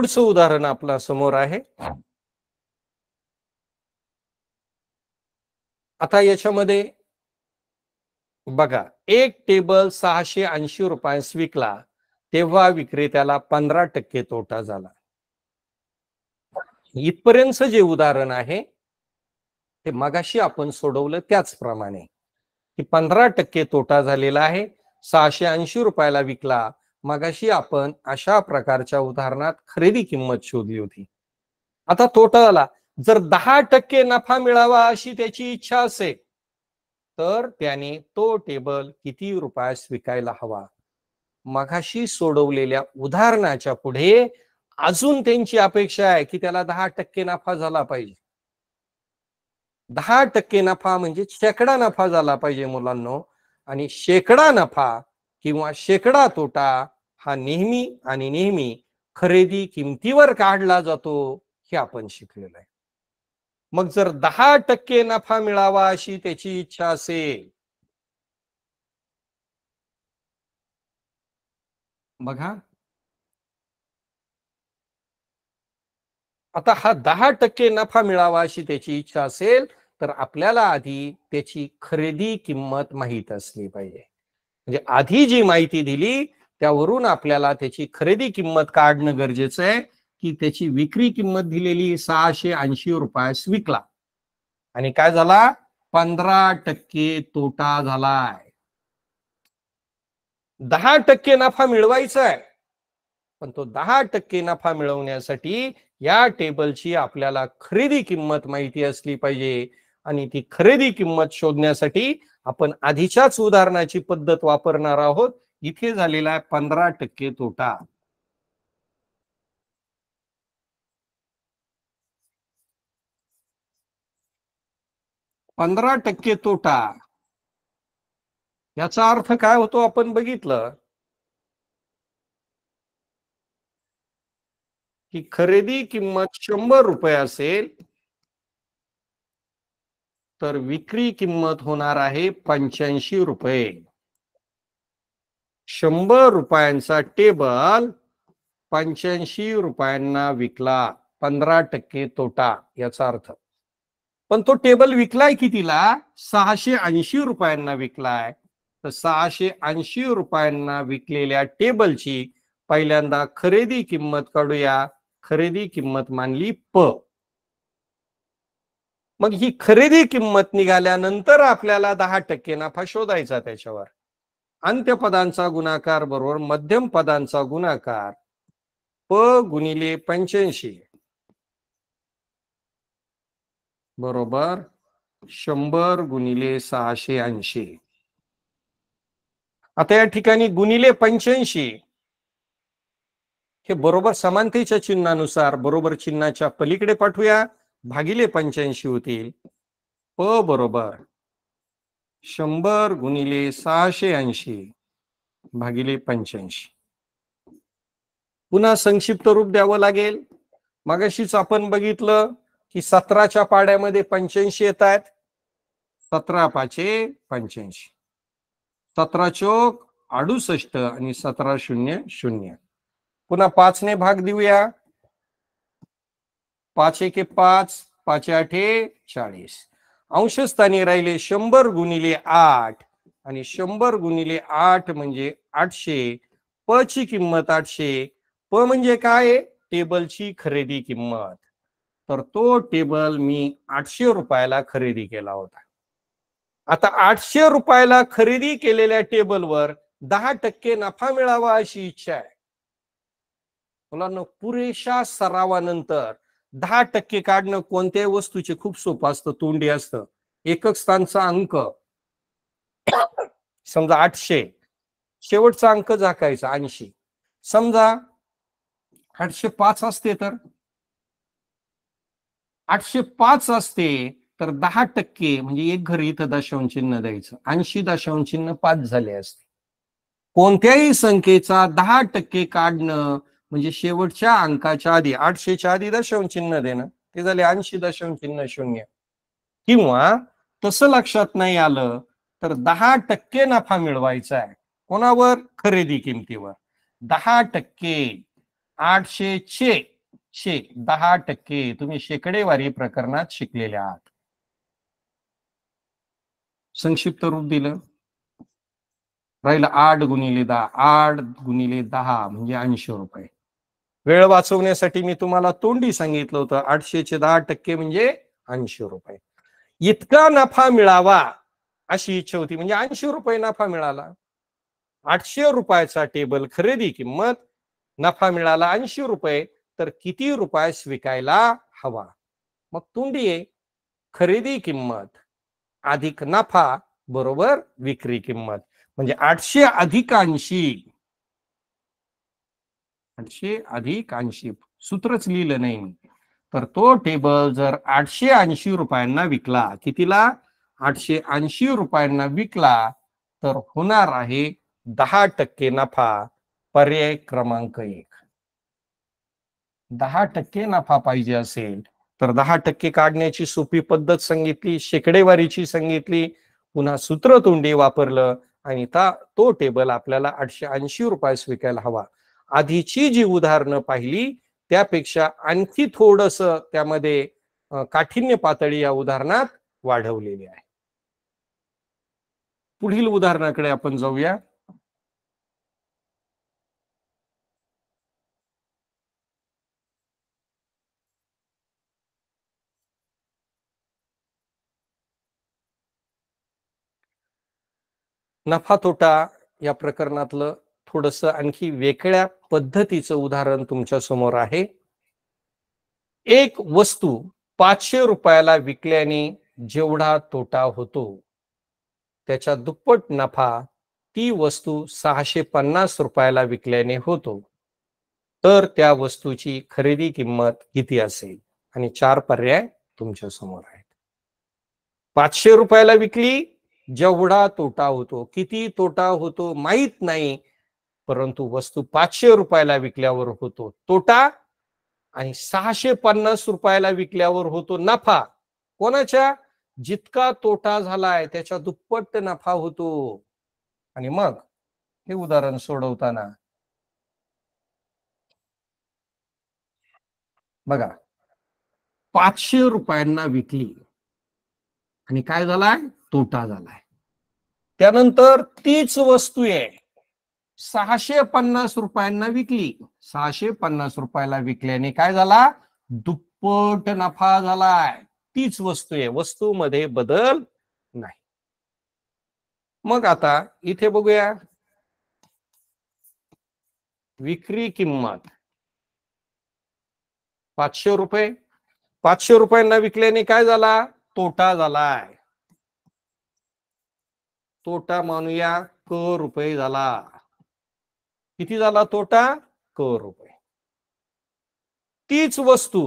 पुढचं उदाहरण आपल्या समोर आहे आता याच्यामध्ये बघा एक टेबल सहाशे ऐंशी रुपयास विकला तेव्हा विक्रेत्याला पंधरा टक्के तोटा झाला इथपर्यंत जे उदाहरण आहे ते मगाशी आपण सोडवलं त्याचप्रमाणे की पंधरा टक्के तोटा झालेला आहे सहाशे ऐंशी रुपयाला विकला मगाशी आपण अशा प्रकारच्या उदाहरणात खरेदी किंमत शोधली होती आता आला जर दहा टक्के नफा मिळावा अशी त्याची इच्छा असेल तर त्याने तो टेबल किती रुपयास विकायला हवा मघाशी सोडवलेल्या उदाहरणाच्या पुढे अजून त्यांची अपेक्षा आहे की त्याला दहा टक्के नफा झाला पाहिजे दहा टक्के नफा म्हणजे शेकडा नफा झाला पाहिजे मुलांना आणि शेकडा नफा किंवा शेकडा तोटा हा नेहमी आणि नेहमी खरेदी किमतीवर काढला जातो हे आपण शिकलेलं आहे मग जर दहा टक्के नफा मिळावा अशी त्याची इच्छा असेल बघा आता हा दहा टक्के नफा मिळावा अशी त्याची इच्छा असेल तर आपल्याला आधी त्याची खरेदी किंमत माहीत असली पाहिजे म्हणजे आधी जी माहिती दिली त्यावरून आपल्याला त्याची खरेदी किंमत काढणं गरजेचं आहे की त्याची विक्री किंमत दिलेली सहाशे ऐंशी रुपयास विकला आणि काय झाला पंधरा टक्के तोटा झालाय दहा टक्के नफा मिळवायचा आहे पण तो दहा टक्के नफा मिळवण्यासाठी या टेबलची आपल्याला खरेदी किंमत माहिती असली पाहिजे आणि ती खरेदी किंमत शोधण्यासाठी आपण आधीच्याच उदाहरणाची पद्धत वापरणार आहोत इथे झालेला आहे पंधरा टक्के तोटा पंधरा टक्के तोटा याचा अर्थ काय होतो आपण बघितलं की खरेदी किंमत शंभर रुपये असेल तर विक्री किंमत होणार आहे पंच्याऐंशी रुपये शंभर रुपयांचा टेबल पंच्याऐंशी रुपयांना विकला पंधरा टक्के तोटा याचा अर्थ पण तो टेबल विकलाय कितीला सहाशे ऐंशी रुपयांना विकलाय तर सहाशे ऐंशी रुपयांना विकलेल्या टेबलची पहिल्यांदा खरेदी किंमत काढूया खरेदी किंमत मानली प मग ही खरेदी किंमत निघाल्यानंतर आपल्याला दहा टक्के नफा शोधायचा त्याच्यावर अंत्य पदांचा गुणाकार बरोबर मध्यम पदांचा गुणाकार प गुणिले पंच्याऐंशी बरोबर शंभर गुणिले सहाशे ऐंशी आता या ठिकाणी गुणिले पंच्याऐंशी हे बरोबर समानतेच्या चिन्हानुसार बरोबर चिन्हाच्या पलीकडे पाठवूया भागिले पंच्याऐंशी होतील प बरोबर शंभर गुणिले सहाशे ऐंशी भागिले पंच्याऐंशी पुन्हा संक्षिप्त रूप द्यावं लागेल मगाशीच आपण बघितलं की सतराच्या पाड्यामध्ये पंच्याऐंशी येत आहेत सतरा पाचे पंच्याऐंशी सतरा चोक अडुसष्ट आणि सतरा शून्य शून्य पुन्हा पाचने भाग देऊया पाच एके पाच पाच आठे चाळीस अंशस्थानी राहिले शंभर गुणिले आठ आणि शंभर गुणिले आठ म्हणजे आठशे प ची किंमत आठशे प म्हणजे काय टेबलची खरेदी किंमत तर तो टेबल मी आठशे रुपयाला खरेदी केला होता आता आठशे रुपयाला खरेदी केलेल्या टेबलवर दहा टक्के नफा मिळावा अशी इच्छा आहे मुलांना पुरेशा सरावानंतर दहा टक्के काढणं कोणत्याही वस्तूचे खूप सोपं असतं तोंडी असतं एकक स्थानचा अंक समजा आठशे शेवटचा अंक झाकायचा ऐंशी समजा आठशे पाच असते तर आठशे पाच असते तर दहा टक्के म्हणजे एक घर इथं दशांश चिन्ह द्यायचं ऐंशी दशांश चिन्ह पाच झाले असते कोणत्याही संख्येचा दहा टक्के काढणं म्हणजे शेवटच्या अंकाच्या आधी आठशेच्या आधी दशांश चिन्ह देणं ते झाले ऐंशी दशांश चिन्ह शून्य किंवा तसं लक्षात नाही आलं तर दहा टक्के नफा मिळवायचा आहे कोणावर खरेदी किमतीवर दहा टक्के आठशे छे छे दहा टक्के तुम्ही शेकडेवारी प्रकरणात शिकलेले आहात संक्षिप्त रूप दिलं राहिलं आठ गुणिले दहा आठ गुणिले दहा म्हणजे ऐंशी रुपये वेळ वाचवण्यासाठी मी तुम्हाला तोंडी सांगितलं होतं आठशेचे दहा टक्के म्हणजे ऐंशी रुपये इतका नफा मिळावा अशी इच्छा होती म्हणजे ऐंशी रुपये नफा मिळाला आठशे रुपयाचा टेबल खरेदी किंमत नफा मिळाला ऐंशी रुपये तर किती रुपयास विकायला हवा मग तोंडी आहे खरेदी किंमत अधिक नफा बरोबर विक्री किंमत म्हणजे आठशे अधिक ऐंशी आठशे अधिक ऐंशी सूत्रच लिहिलं नाही तर तो टेबल जर आठशे ऐंशी रुपयांना विकला कितीला आठशे ऐंशी रुपयांना विकला तर होणार आहे दहा टक्के नफा पर्याय क्रमांक एक दहा टक्के नफा पाहिजे असेल तर दहा टक्के काढण्याची सोपी पद्धत सांगितली शेकडेवारीची सांगितली पुन्हा सूत्र वापरलं आणि तो टेबल आपल्याला आठशे ऐंशी रुपये विकायला हवा आधीची जी उदाहरणं पाहिली त्यापेक्षा आणखी थोडस त्यामध्ये काठिण्य पातळी या उदाहरणात वाढवलेली आहे पुढील उदाहरणाकडे आपण जाऊया नफा तोटा या प्रकरणातलं थोडस आणखी वेगळ्या पद्धतीचं उदाहरण तुमच्या समोर आहे एक वस्तू पाचशे रुपयाला विकल्याने जेवढा तोटा होतो त्याच्या दुप्पट नफा ती वस्तू सहाशे पन्नास रुपयाला विकल्याने होतो तर त्या वस्तूची खरेदी किंमत किती असेल आणि चार पर्याय तुमच्या समोर आहेत पाचशे रुपयाला विकली जेवढा तोटा होतो किती तोटा होतो माहीत नाही परंतु वस्तू पाचशे रुपयाला विकल्यावर होतो तोटा आणि सहाशे पन्नास रुपयाला विकल्यावर होतो नफा कोणाच्या जितका तोटा झालाय त्याच्या दुप्पट नफा होतो आणि मग हे उदाहरण सोडवताना बघा पाचशे रुपयांना विकली आणि काय झालाय तोटा झालाय त्यानंतर तीच वस्तू आहे सहाशे पन्नास रुपयांना विकली सहाशे पन्नास रुपयाला विकल्याने काय झाला दुप्पट नफा झालाय तीच वस्तू आहे वस्तूमध्ये बदल नाही मग आता इथे बघूया विक्री किंमत पाचशे रुपये पाचशे रुपयांना विकल्याने काय झाला तोटा झालाय तोटा मानूया क रुपये झाला किती झाला तोटा कर रुपये तीच वस्तू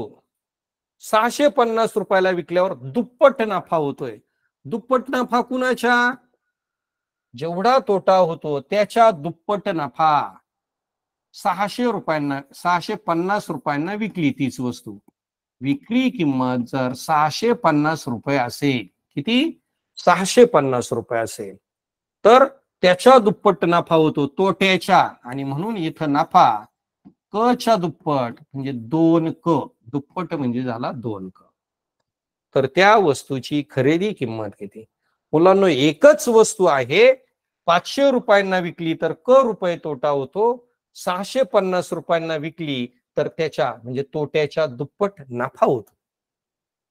सहाशे पन्नास रुपयाला विकल्यावर दुप्पट नफा होतोय दुप्पट नफा कुणाच्या जेवढा तोटा होतो त्याच्या दुप्पट नफा सहाशे रुपयांना सहाशे पन्नास रुपयांना विकली तीच वस्तू विक्री किंमत जर सहाशे पन्नास रुपये असेल किती सहाशे पन्नास रुपये असेल तर त्याच्या दुप्पट नफा होतो तोट्याच्या आणि म्हणून इथं नफा क च्या दुप्पट म्हणजे दोन क दुप्पट म्हणजे झाला दोन क तर त्या वस्तूची खरेदी किंमत किती मुलांनो एकच वस्तू आहे पाचशे रुपयांना विकली तर क रुपये तोटा होतो सहाशे पन्नास रुपयांना विकली तर त्याच्या म्हणजे तोट्याच्या दुप्पट नफा होतो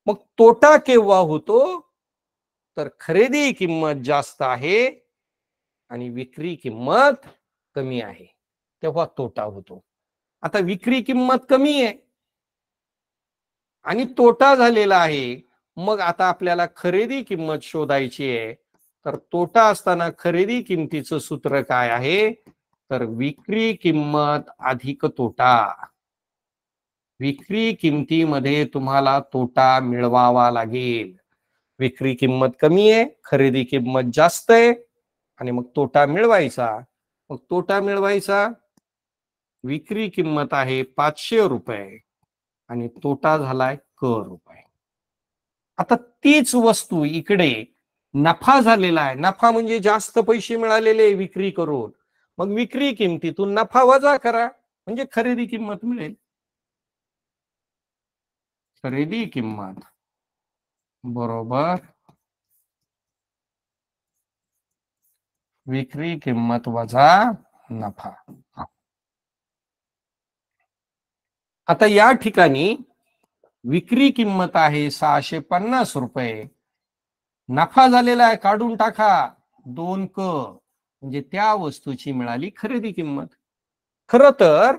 मग तोटा केव्हा होतो तर खरेदी किंमत जास्त आहे आणि विक्री किंमत कमी आहे तेव्हा तोटा होतो आता विक्री किंमत कमी आहे आणि तोटा झालेला आहे मग आता आपल्याला खरेदी किंमत शोधायची आहे तर तोटा असताना खरेदी किमतीचं सूत्र काय आहे तर विक्री किंमत अधिक तोटा विक्री किमतीमध्ये तुम्हाला तोटा मिळवावा लागेल विक्री किंमत कमी आहे खरेदी किंमत जास्त आहे आणि मग तोटा मिळवायचा मग तोटा मिळवायचा विक्री किंमत आहे पाचशे रुपये आणि तोटा झालाय क रुपये आता तीच वस्तू इकडे नफा झालेला आहे नफा म्हणजे जास्त पैसे मिळालेले विक्री करून मग विक्री किमतीतून नफा वजा करा म्हणजे खरेदी किंमत मिळेल खरेदी किंमत बरोबर विक्री किंमत वजा नफा आता या ठिकाणी विक्री किंमत आहे सहाशे पन्नास रुपये नफा झालेला आहे काढून टाका दोन क म्हणजे त्या वस्तूची मिळाली खरेदी किंमत खर तर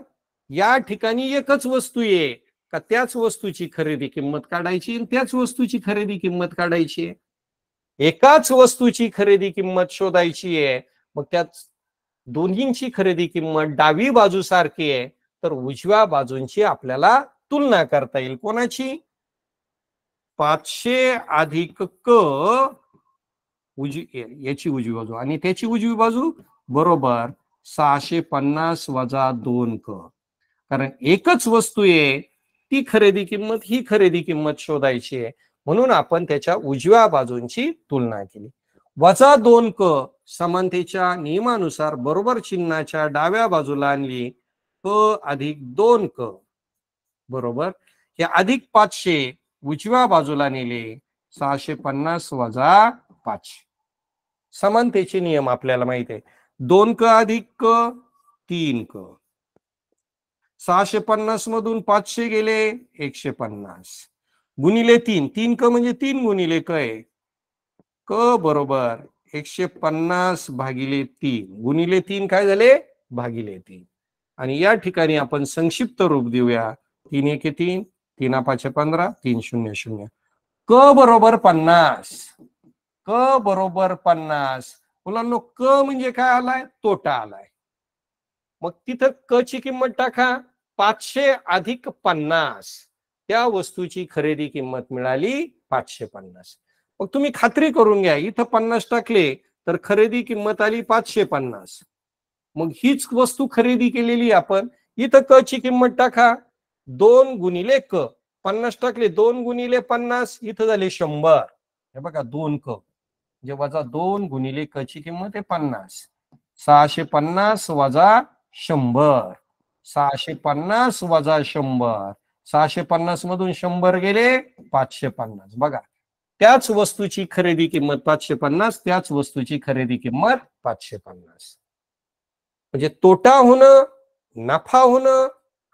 या ठिकाणी एकच वस्तू आहे का त्याच वस्तूची खरेदी किंमत काढायची त्याच वस्तूची खरेदी किंमत काढायची एकाच वस्तूची खरेदी किंमत शोधायची आहे मग त्यात दोन्हींची खरेदी किंमत डावी बाजू सारखी आहे तर उजव्या बाजूंची आपल्याला तुलना करता येईल कोणाची पाचशे अधिक क उजवी याची उजवी बाजू आणि त्याची उजवी बाजू बरोबर सहाशे पन्नास वजा दोन क कारण एकच वस्तू आहे ती खरेदी किंमत ही खरेदी किंमत शोधायची आहे म्हणून आपण त्याच्या उजव्या बाजूंची तुलना केली वजा दोन क समानतेच्या नियमानुसार बरोबर चिन्हाच्या डाव्या बाजूला आणली क अधिक दोन क बरोबर हे अधिक पाचशे उजव्या बाजूला नेले सहाशे पन्नास वजा पाचशे समानतेचे नियम आपल्याला माहित आहे दोन क अधिक क तीन क सहाशे पन्नास मधून पाचशे गेले एकशे पन्नास गुणिले तीन तीन क म्हणजे तीन गुणिले क आहे क बरोबर एकशे पन्नास भागिले तीन गुणिले तीन काय झाले भागिले तीन आणि या ठिकाणी आपण संक्षिप्त रूप देऊया तीन एके तीन तीन पाचशे पंधरा तीन शून्य शून्य क बरोबर पन्नास क बरोबर पन्नास मुलांनो क म्हणजे काय आलाय तोटा आलाय मग तिथं क ची किंमत टाका पाचशे अधिक पन्नास त्या वस्तूची खरेदी किंमत मिळाली पाचशे पन्नास मग तुम्ही खात्री करून घ्या इथं पन्नास टाकले तर खरेदी किंमत आली पाचशे पन्नास मग हीच वस्तू खरेदी केलेली आपण इथं क ची किंमत टाका दोन गुणिले क पन्नास टाकले दोन गुणिले पन्नास इथं झाले शंभर हे बघा दोन क म्हणजे वजा दोन गुणिले क ची किंमत आहे पन्नास सहाशे पन्नास वजा शंभर सहाशे पन्नास वजा शंभर सहाशे पन्नास मधून शंभर गेले पाचशे पन्नास बघा त्याच वस्तूची खरेदी किंमत पाचशे पन्नास त्याच वस्तूची खरेदी किंमत पाचशे पन्नास म्हणजे तोटा होणं नफा होणं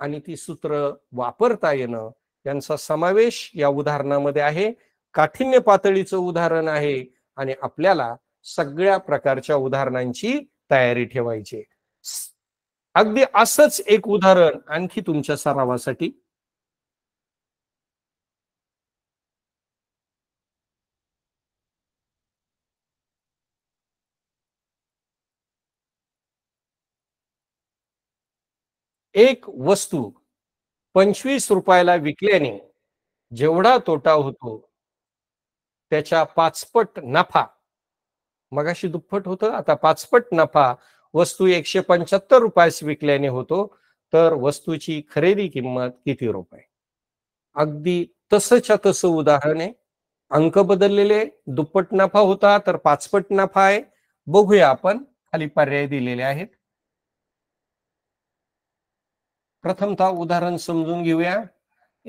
आणि ती सूत्र वापरता येणं यांचा समावेश या उदाहरणामध्ये आहे काठिण्य पातळीचं उदाहरण आहे आणि आपल्याला सगळ्या प्रकारच्या उदाहरणांची तयारी ठेवायची अगदी असंच एक उदाहरण आणखी तुमच्या सरावासाठी एक वस्तू पंचवीस रुपयाला विकल्याने जेवढा तोटा होतो त्याच्या पाचपट नफा मगाशी दुप्पट होतं आता पाचपट नफा वस्तू एकशे पंच्याहत्तर रुपयास विकल्याने होतो तर वस्तूची खरेदी किंमत किती रुपये अगदी तसंच्या तसं उदाहरण आहे अंक बदललेले दुप्पट नफा होता तर पाचपट नफा आहे बघूया आपण खाली पर्याय दिलेले आहेत प्रथमतः उदाहरण समजून घेऊया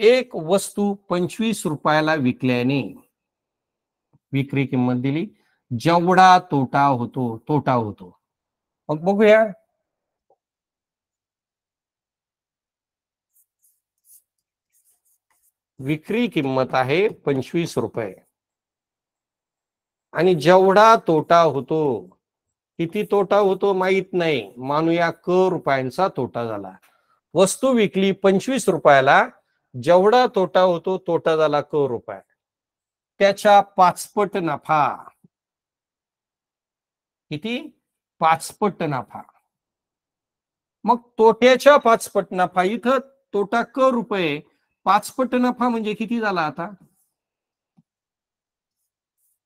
एक वस्तू पंचवीस रुपयाला विकल्याने विक्री किंमत दिली जेवढा तोटा होतो तोटा होतो मग बघूया विक्री किंमत आहे पंचवीस रुपये आणि जेवढा तोटा होतो किती तोटा होतो माहित नाही मानूया क रुपयांचा तोटा झाला वस्तू विकली पंचवीस रुपयाला जेवढा तोटा होतो तोटा झाला क रुपये त्याच्या पाचपट नफा किती पाचपट नफा मग तोट्याच्या पाचपट नफा इथं तोटा क रुपये पाचपट नफा म्हणजे किती झाला आता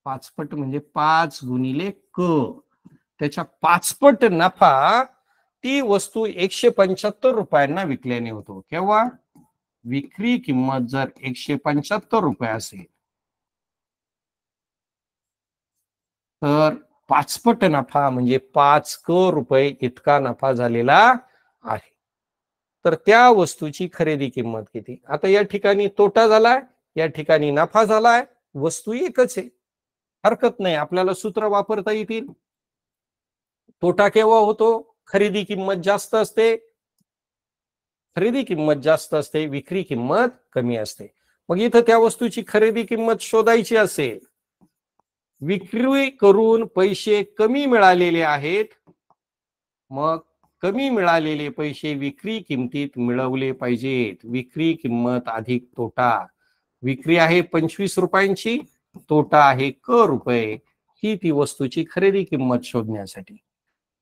पाचपट म्हणजे पाच गुणिले क त्याच्या पाचपट नफा ती वस्तू एकशे पंच्याहत्तर रुपयांना विकल्याने होतो केव्हा विक्री किंमत जर एकशे पंच्याहत्तर रुपये असेल तर पाचपट नफा म्हणजे पाच क रुपये इतका नफा झालेला आहे तर त्या वस्तूची खरेदी किंमत किती आता या ठिकाणी तोटा झालाय या ठिकाणी नफा झालाय वस्तू एकच आहे हरकत नाही आपल्याला सूत्र वापरता येतील तोटा केव्हा होतो खरेदी किंमत जास्त असते खरेदी किंमत जास्त असते विक्री किंमत कमी असते मग इथं त्या वस्तूची खरेदी किंमत शोधायची असेल विक्री करून पैसे कमी मिळालेले आहेत मग कमी मिळालेले पैसे विक्री किमतीत मिळवले पाहिजेत विक्री किंमत अधिक तोटा विक्री आहे पंचवीस रुपयांची तोटा आहे क रुपये ही ती वस्तूची खरेदी किंमत शोधण्यासाठी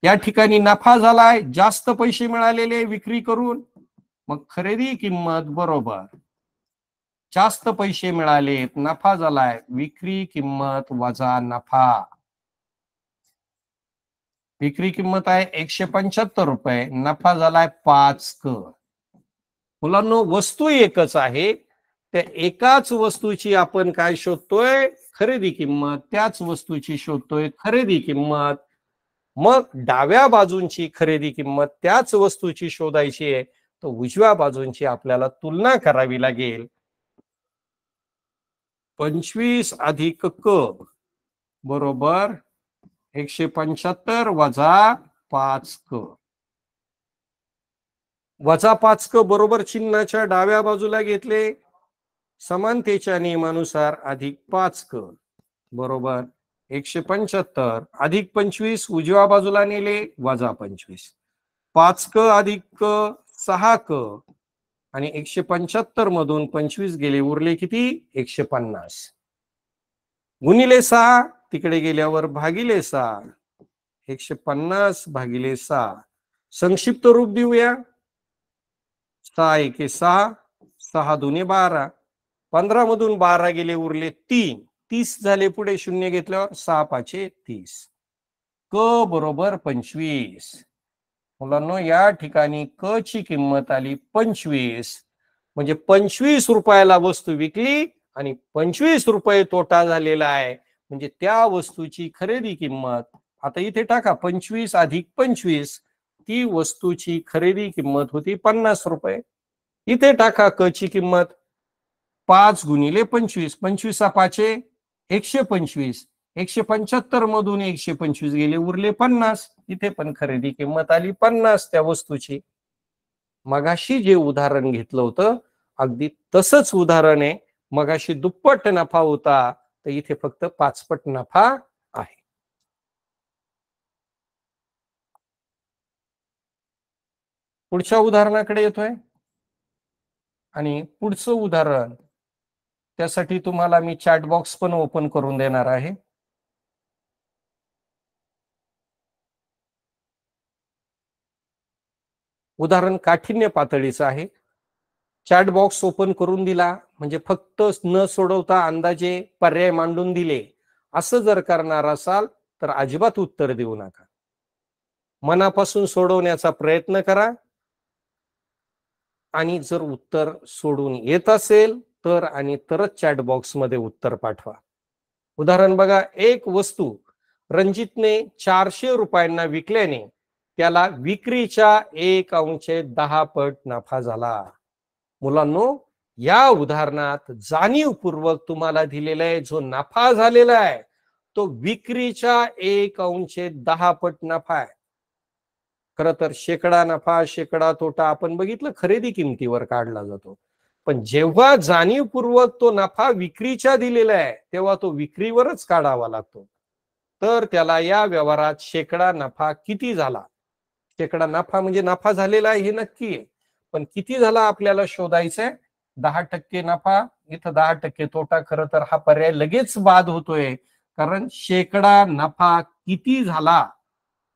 या ठिकाणी नफा झालाय जास्त पैसे मिळालेले विक्री करून मग खरेदी किंमत बरोबर जास्त पैसे मिळालेत नफा झालाय विक्री किंमत वजा नफा विक्री किंमत आहे एकशे पंच्याहत्तर रुपये नफा झालाय पाच क मुलांना वस्तू एकच आहे त्या एकाच वस्तूची आपण काय शोधतोय खरेदी किंमत त्याच वस्तूची शोधतोय खरेदी किंमत मग डाव्या बाजूंची खरेदी किंमत त्याच वस्तूची शोधायची आहे तर उजव्या बाजूंची आपल्याला तुलना करावी लागेल पंचवीस अधिक क बरोबर एकशे पंच्याहत्तर वजा पाच क वजा पाच क बरोबर चिन्हाच्या डाव्या बाजूला घेतले समानतेच्या नियमानुसार अधिक पाच क बरोबर एकशे पंच्याहत्तर अधिक पंचवीस उजव्या बाजूला नेले वजा पंचवीस पाच क अधिक क सहा क आणि एकशे पंच्याहत्तर मधून पंचवीस गेले उरले किती एकशे पन्नास गुणिले सहा तिकडे गेल्यावर भागिले सहा एकशे पन्नास भागिले सहा संक्षिप्त रूप देऊया सहा एके सहा सहा दोन्ही बारा पंधरा मधून बारा गेले उरले तीन तीस झाले पुढे शून्य घेतल्यावर सहा पाचे तीस क बरोबर पंचवीस मुलांना या ठिकाणी क ची किंमत आली पंचवीस म्हणजे पंचवीस रुपयाला वस्तू विकली आणि पंचवीस रुपये तोटा झालेला आहे म्हणजे त्या वस्तूची खरेदी किंमत आता इथे टाका पंचवीस अधिक पंचवीस ती वस्तूची खरेदी किंमत होती पन्नास रुपये इथे टाका क ची किंमत पाच गुणिले पंचवीस पंचवीस पाचे एकशे पंचवीस एकशे पंच्याहत्तर मधून एकशे पंचवीस गेले उरले पन्नास इथे पण खरेदी किंमत आली पन्नास त्या वस्तूची मगाशी जे उदाहरण घेतलं होतं अगदी तसंच उदाहरण आहे मगाशी दुप्पट नफा होता तर इथे फक्त पाचपट नफा आहे पुढच्या उदाहरणाकडे येतोय आणि पुढचं उदाहरण त्यासाठी तुम्हाला मी चॅट बॉक्स पण ओपन करून देणार आहे उदाहरण काठिण्य पातळीचं आहे चॅट बॉक्स ओपन करून दिला म्हणजे फक्त न सोडवता अंदाजे पर्याय मांडून दिले असं जर करणार असाल तर अजिबात उत्तर देऊ नका मनापासून सोडवण्याचा प्रयत्न करा आणि जर उत्तर सोडून येत असेल तर आणि तरच चॅट मध्ये उत्तर पाठवा उदाहरण बघा एक वस्तू रणजितने चारशे रुपयांना विकल्याने त्याला विक्रीच्या एक अंश दहा पट नफा झाला मुलांनो या उदाहरणात जाणीवपूर्वक तुम्हाला दिलेला आहे जो नफा झालेला आहे तो विक्रीच्या एक अंश दहा पट नफा आहे खर तर शेकडा नफा शेकडा तोटा आपण बघितलं खरेदी किमतीवर काढला जातो पण जेव्हा जाणीवपूर्वक तो नफा विक्रीच्या दिलेला आहे तेव्हा तो विक्रीवरच काढावा लागतो तर त्याला या व्यवहारात शेकडा नफा किती झाला शेकडा नफा म्हणजे नफा झालेला आहे हे नक्की आहे पण किती झाला आपल्याला शोधायचंय दहा टक्के नफा इथं दहा टक्के तोटा खरं तर हा पर्याय लगेच बाद होतोय कारण शेकडा नफा किती झाला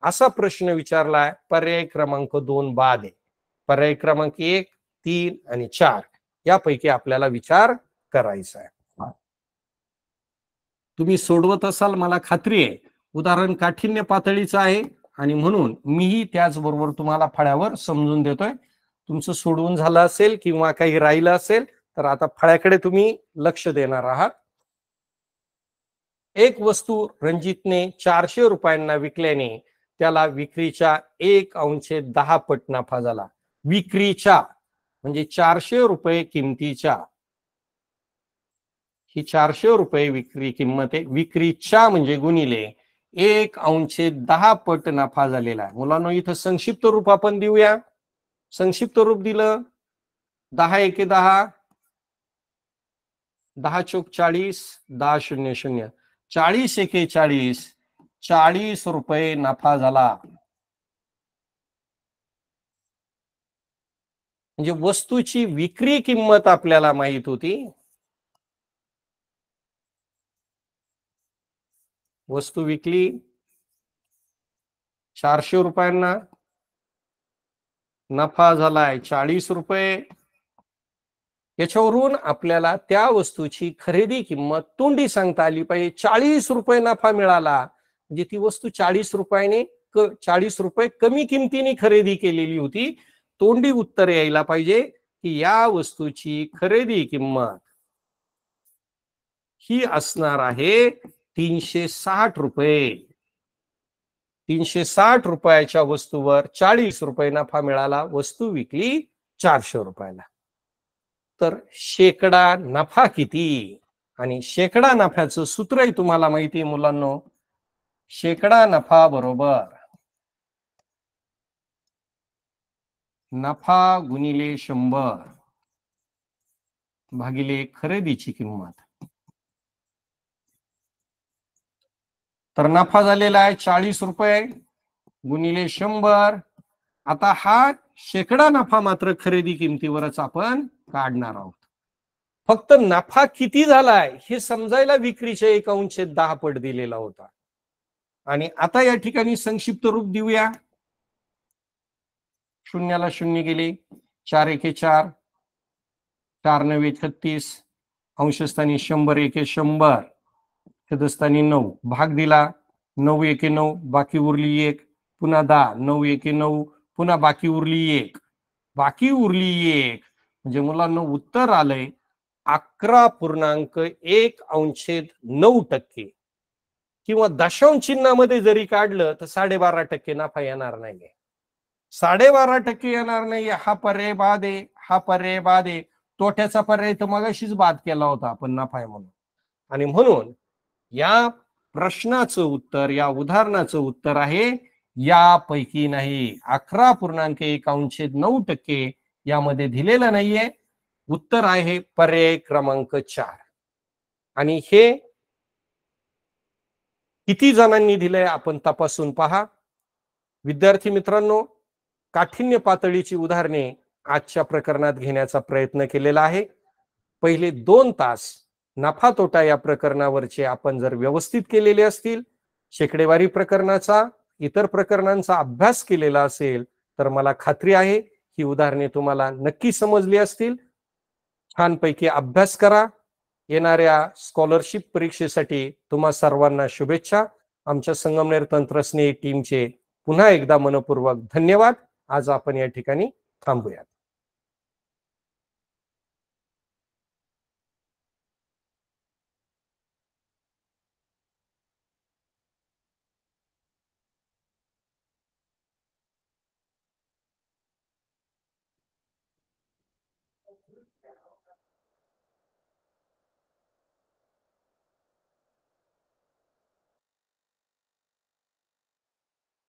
असा प्रश्न विचारलाय पर्याय क्रमांक दोन बाद आहे पर्याय क्रमांक एक तीन आणि चार यापैकी आपल्याला विचार करायचा आहे तुम्ही सोडवत असाल मला खात्री आहे उदाहरण काठीण्य पातळीचं आहे आणि म्हणून मीही त्याचबरोबर तुम्हाला फळ्यावर समजून देतोय तुमचं सोडवून झालं असेल किंवा काही राहिलं असेल तर आता फळ्याकडे तुम्ही लक्ष देणार आहात एक वस्तू रणजितने चारशे रुपयांना विकल्याने त्याला विक्रीच्या एक अंश दहा पट नफा झाला विक्रीच्या म्हणजे चारशे रुपये किमतीच्या ही चारशे रुपये विक्री किंमत आहे विक्रीच्या म्हणजे गुणिले एक अंश दहा पट नफा झालेला आहे मुलांना इथं संक्षिप्त रूप आपण देऊया संक्षिप्त रूप दिलं दहा एके दहा दहा चोक चाळीस दहा शून्य शून्य चाळीस एके चाळीस चाळीस रुपये नफा झाला म्हणजे वस्तूची विक्री किंमत आपल्याला माहित होती वस्तू विकली चारशे रुपयांना नफा झालाय चाळीस रुपये याच्यावरून आपल्याला त्या वस्तूची खरेदी किंमत तोंडी सांगता आली पाहिजे चाळीस रुपये नफा मिळाला म्हणजे ती वस्तू चाळीस रुपयाने चाळीस रुपये कमी किमतीने खरेदी केलेली होती तोंडी उत्तर यायला पाहिजे की या वस्तूची खरेदी किंमत ही असणार आहे तीनशे साठ रुपये तीनशे साठ रुपयाच्या वस्तूवर चाळीस रुपये नफा मिळाला वस्तू विकली चारशे रुपयाला तर शेकडा नफा किती आणि शेकडा नफ्याचं सूत्रही तुम्हाला माहिती आहे मुलांना शेकडा नफा बरोबर नफा गुणिले शंभर भागिले खरेदीची किंमत तर नफा झालेला आहे चाळीस रुपये गुणिले शंभर आता हा शेकडा नफा मात्र खरेदी किमतीवरच आपण काढणार आहोत फक्त नफा किती झालाय हे समजायला विक्रीच्या एका दहा पट दिलेला होता आणि आता या ठिकाणी संक्षिप्त रूप देऊया शून्याला शून्य गेले चार एके चार चार नऊ छत्तीस अंशस्थानी शंभर एके शंभर छदस्थानी नऊ भाग दिला नऊ एके नऊ बाकी उरली एक पुन्हा दहा नऊ एके नऊ पुन्हा बाकी उरली एक बाकी उरली एक म्हणजे मुलांना उत्तर आलंय अकरा पूर्णांक एक अंशेत नऊ टक्के किंवा दशांश चिन्हामध्ये जरी काढलं तर साडेबारा टक्के नफा येणार नाहीये साडेबारा टक्के येणार नाही हा पर्याय बाद आहे हा पर्याय बाद आहे तोट्याचा पर्याय तर मगाशीच बाद केला होता आपण नफाय म्हणून आणि म्हणून या प्रश्नाचं उत्तर या उदाहरणाचं उत्तर आहे यापैकी नाही अकरा पूर्णांक एकावनशे नऊ टक्के यामध्ये दिलेलं नाहीये उत्तर आहे पर्याय क्रमांक चार आणि हे किती जणांनी दिलंय आपण तपासून पहा विद्यार्थी मित्रांनो काठिण्य पातळीची उदाहरणे आजच्या प्रकरणात घेण्याचा प्रयत्न केलेला आहे पहिले दोन तास नफा तोटा या प्रकरणावरचे आपण जर व्यवस्थित केलेले असतील शेकडेवारी प्रकरणाचा इतर प्रकरणांचा अभ्यास केलेला असेल तर मला खात्री आहे ही उदाहरणे तुम्हाला नक्की समजली असतील छानपैकी अभ्यास करा येणाऱ्या स्कॉलरशिप परीक्षेसाठी तुम्हा सर्वांना शुभेच्छा आमच्या संगमनेर तंत्रस्नेही टीमचे पुन्हा एकदा मनपूर्वक धन्यवाद आज आपण या ठिकाणी थांबूयात